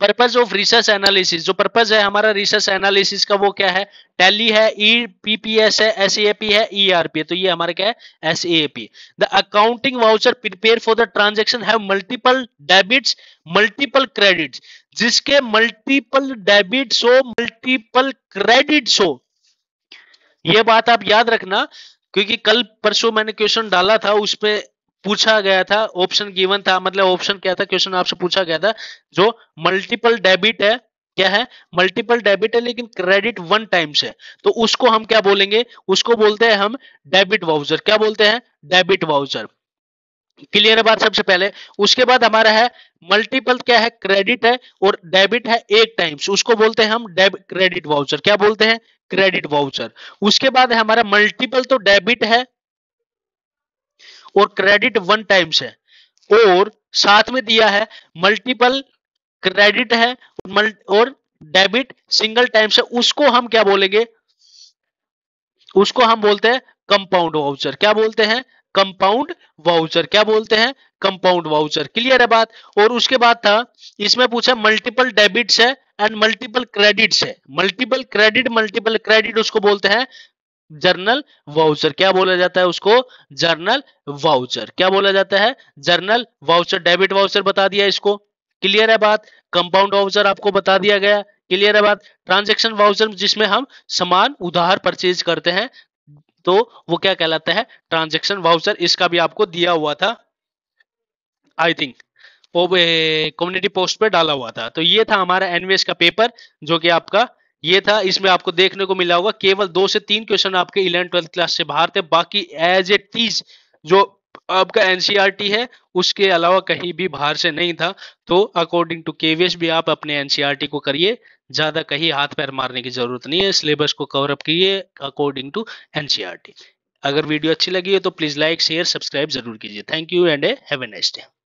purpose of research analysis जो purpose है हमारा रिसर्च एनालिसिस का वो क्या है टैली है ई e, पीपीएस है एसएपी है ईआरपी तो ये हमारा क्या है SAP the accounting voucher prepare for the transaction है मल्टीपल डेबिट्स मल्टीपल क्रेडिट्स जिसके मल्टीपल डेबिट्स हो मल्टीपल क्रेडिट्स हो ये बात आप याद रखना क्योंकि कल परसों मैंने क्वेश्चन डाला था उसमें पूछा गया था ऑप्शन गिवन था मतलब ऑप्शन क्या था क्वेश्चन आपसे पूछा गया था जो मल्टीपल डेबिट है क्या है मल्टीपल डेबिट है लेकिन क्रेडिट वन टाइम्स है तो उसको हम क्या बोलेंगे उसको बोलते हैं हम डेबिट वाउचर क्या बोलते हैं डेबिट वाउचर क्लियर है बात सबसे पहले उसके बाद हमारा है मल्टीपल क्या है क्रेडिट है और डेबिट है एक टाइम्स उसको बोलते हैं हम डेबिट क्रेडिट वाउचर क्या बोलते हैं क्रेडिट वाउचर उसके बाद है हमारा मल्टीपल तो डेबिट है और क्रेडिट वन टाइम्स है और साथ में दिया है मल्टीपल क्रेडिट है और डेबिट सिंगल टाइम्स है उसको हम क्या बोलेंगे उसको हम बोलते हैं कंपाउंड वाउचर क्या बोलते हैं कंपाउंड वाउचर क्या बोलते हैं कंपाउंड वाउचर क्लियर है बात और उसके बाद था इसमें पूछा मल्टीपल डेबिट्स है एंड मल्टीपल क्रेडिट्स है मल्टीपल क्रेडिट मल्टीपल क्रेडिट उसको बोलते हैं जर्नल वाउचर क्या बोला जाता है उसको जर्नल वाउचर क्या बोला जाता है जर्नल वाउचर डेबिट वाउचर बता दिया इसको क्लियर है बात कंपाउंड वाउचर आपको बता दिया गया क्लियर है बात ट्रांजेक्शन वाउचर जिसमें हम समान उधार परचेज करते हैं तो वो क्या कहलाता है ट्रांजेक्शन वाउचर इसका भी आपको दिया हुआ था आई थिंक कम्युनिटी पोस्ट पे डाला हुआ था तो ये था हमारा एनवीएस का पेपर जो कि आपका ये था इसमें आपको देखने को मिला होगा केवल दो से तीन क्वेश्चन आपके इलेवन ट्वेल्थ क्लास से बाहर थे बाकी एज ए टीज जो आपका एनसीईआरटी e है उसके अलावा कहीं भी बाहर से नहीं था तो अकॉर्डिंग टू केवीएस भी आप अपने एनसीईआरटी e को करिए ज्यादा कहीं हाथ पैर मारने की जरूरत नहीं है सिलेबस को कवर अप कीजिए अकॉर्डिंग टू एनसीआर अगर वीडियो अच्छी लगी है तो प्लीज लाइक शेयर सब्सक्राइब जरूर कीजिए thank you and have a nice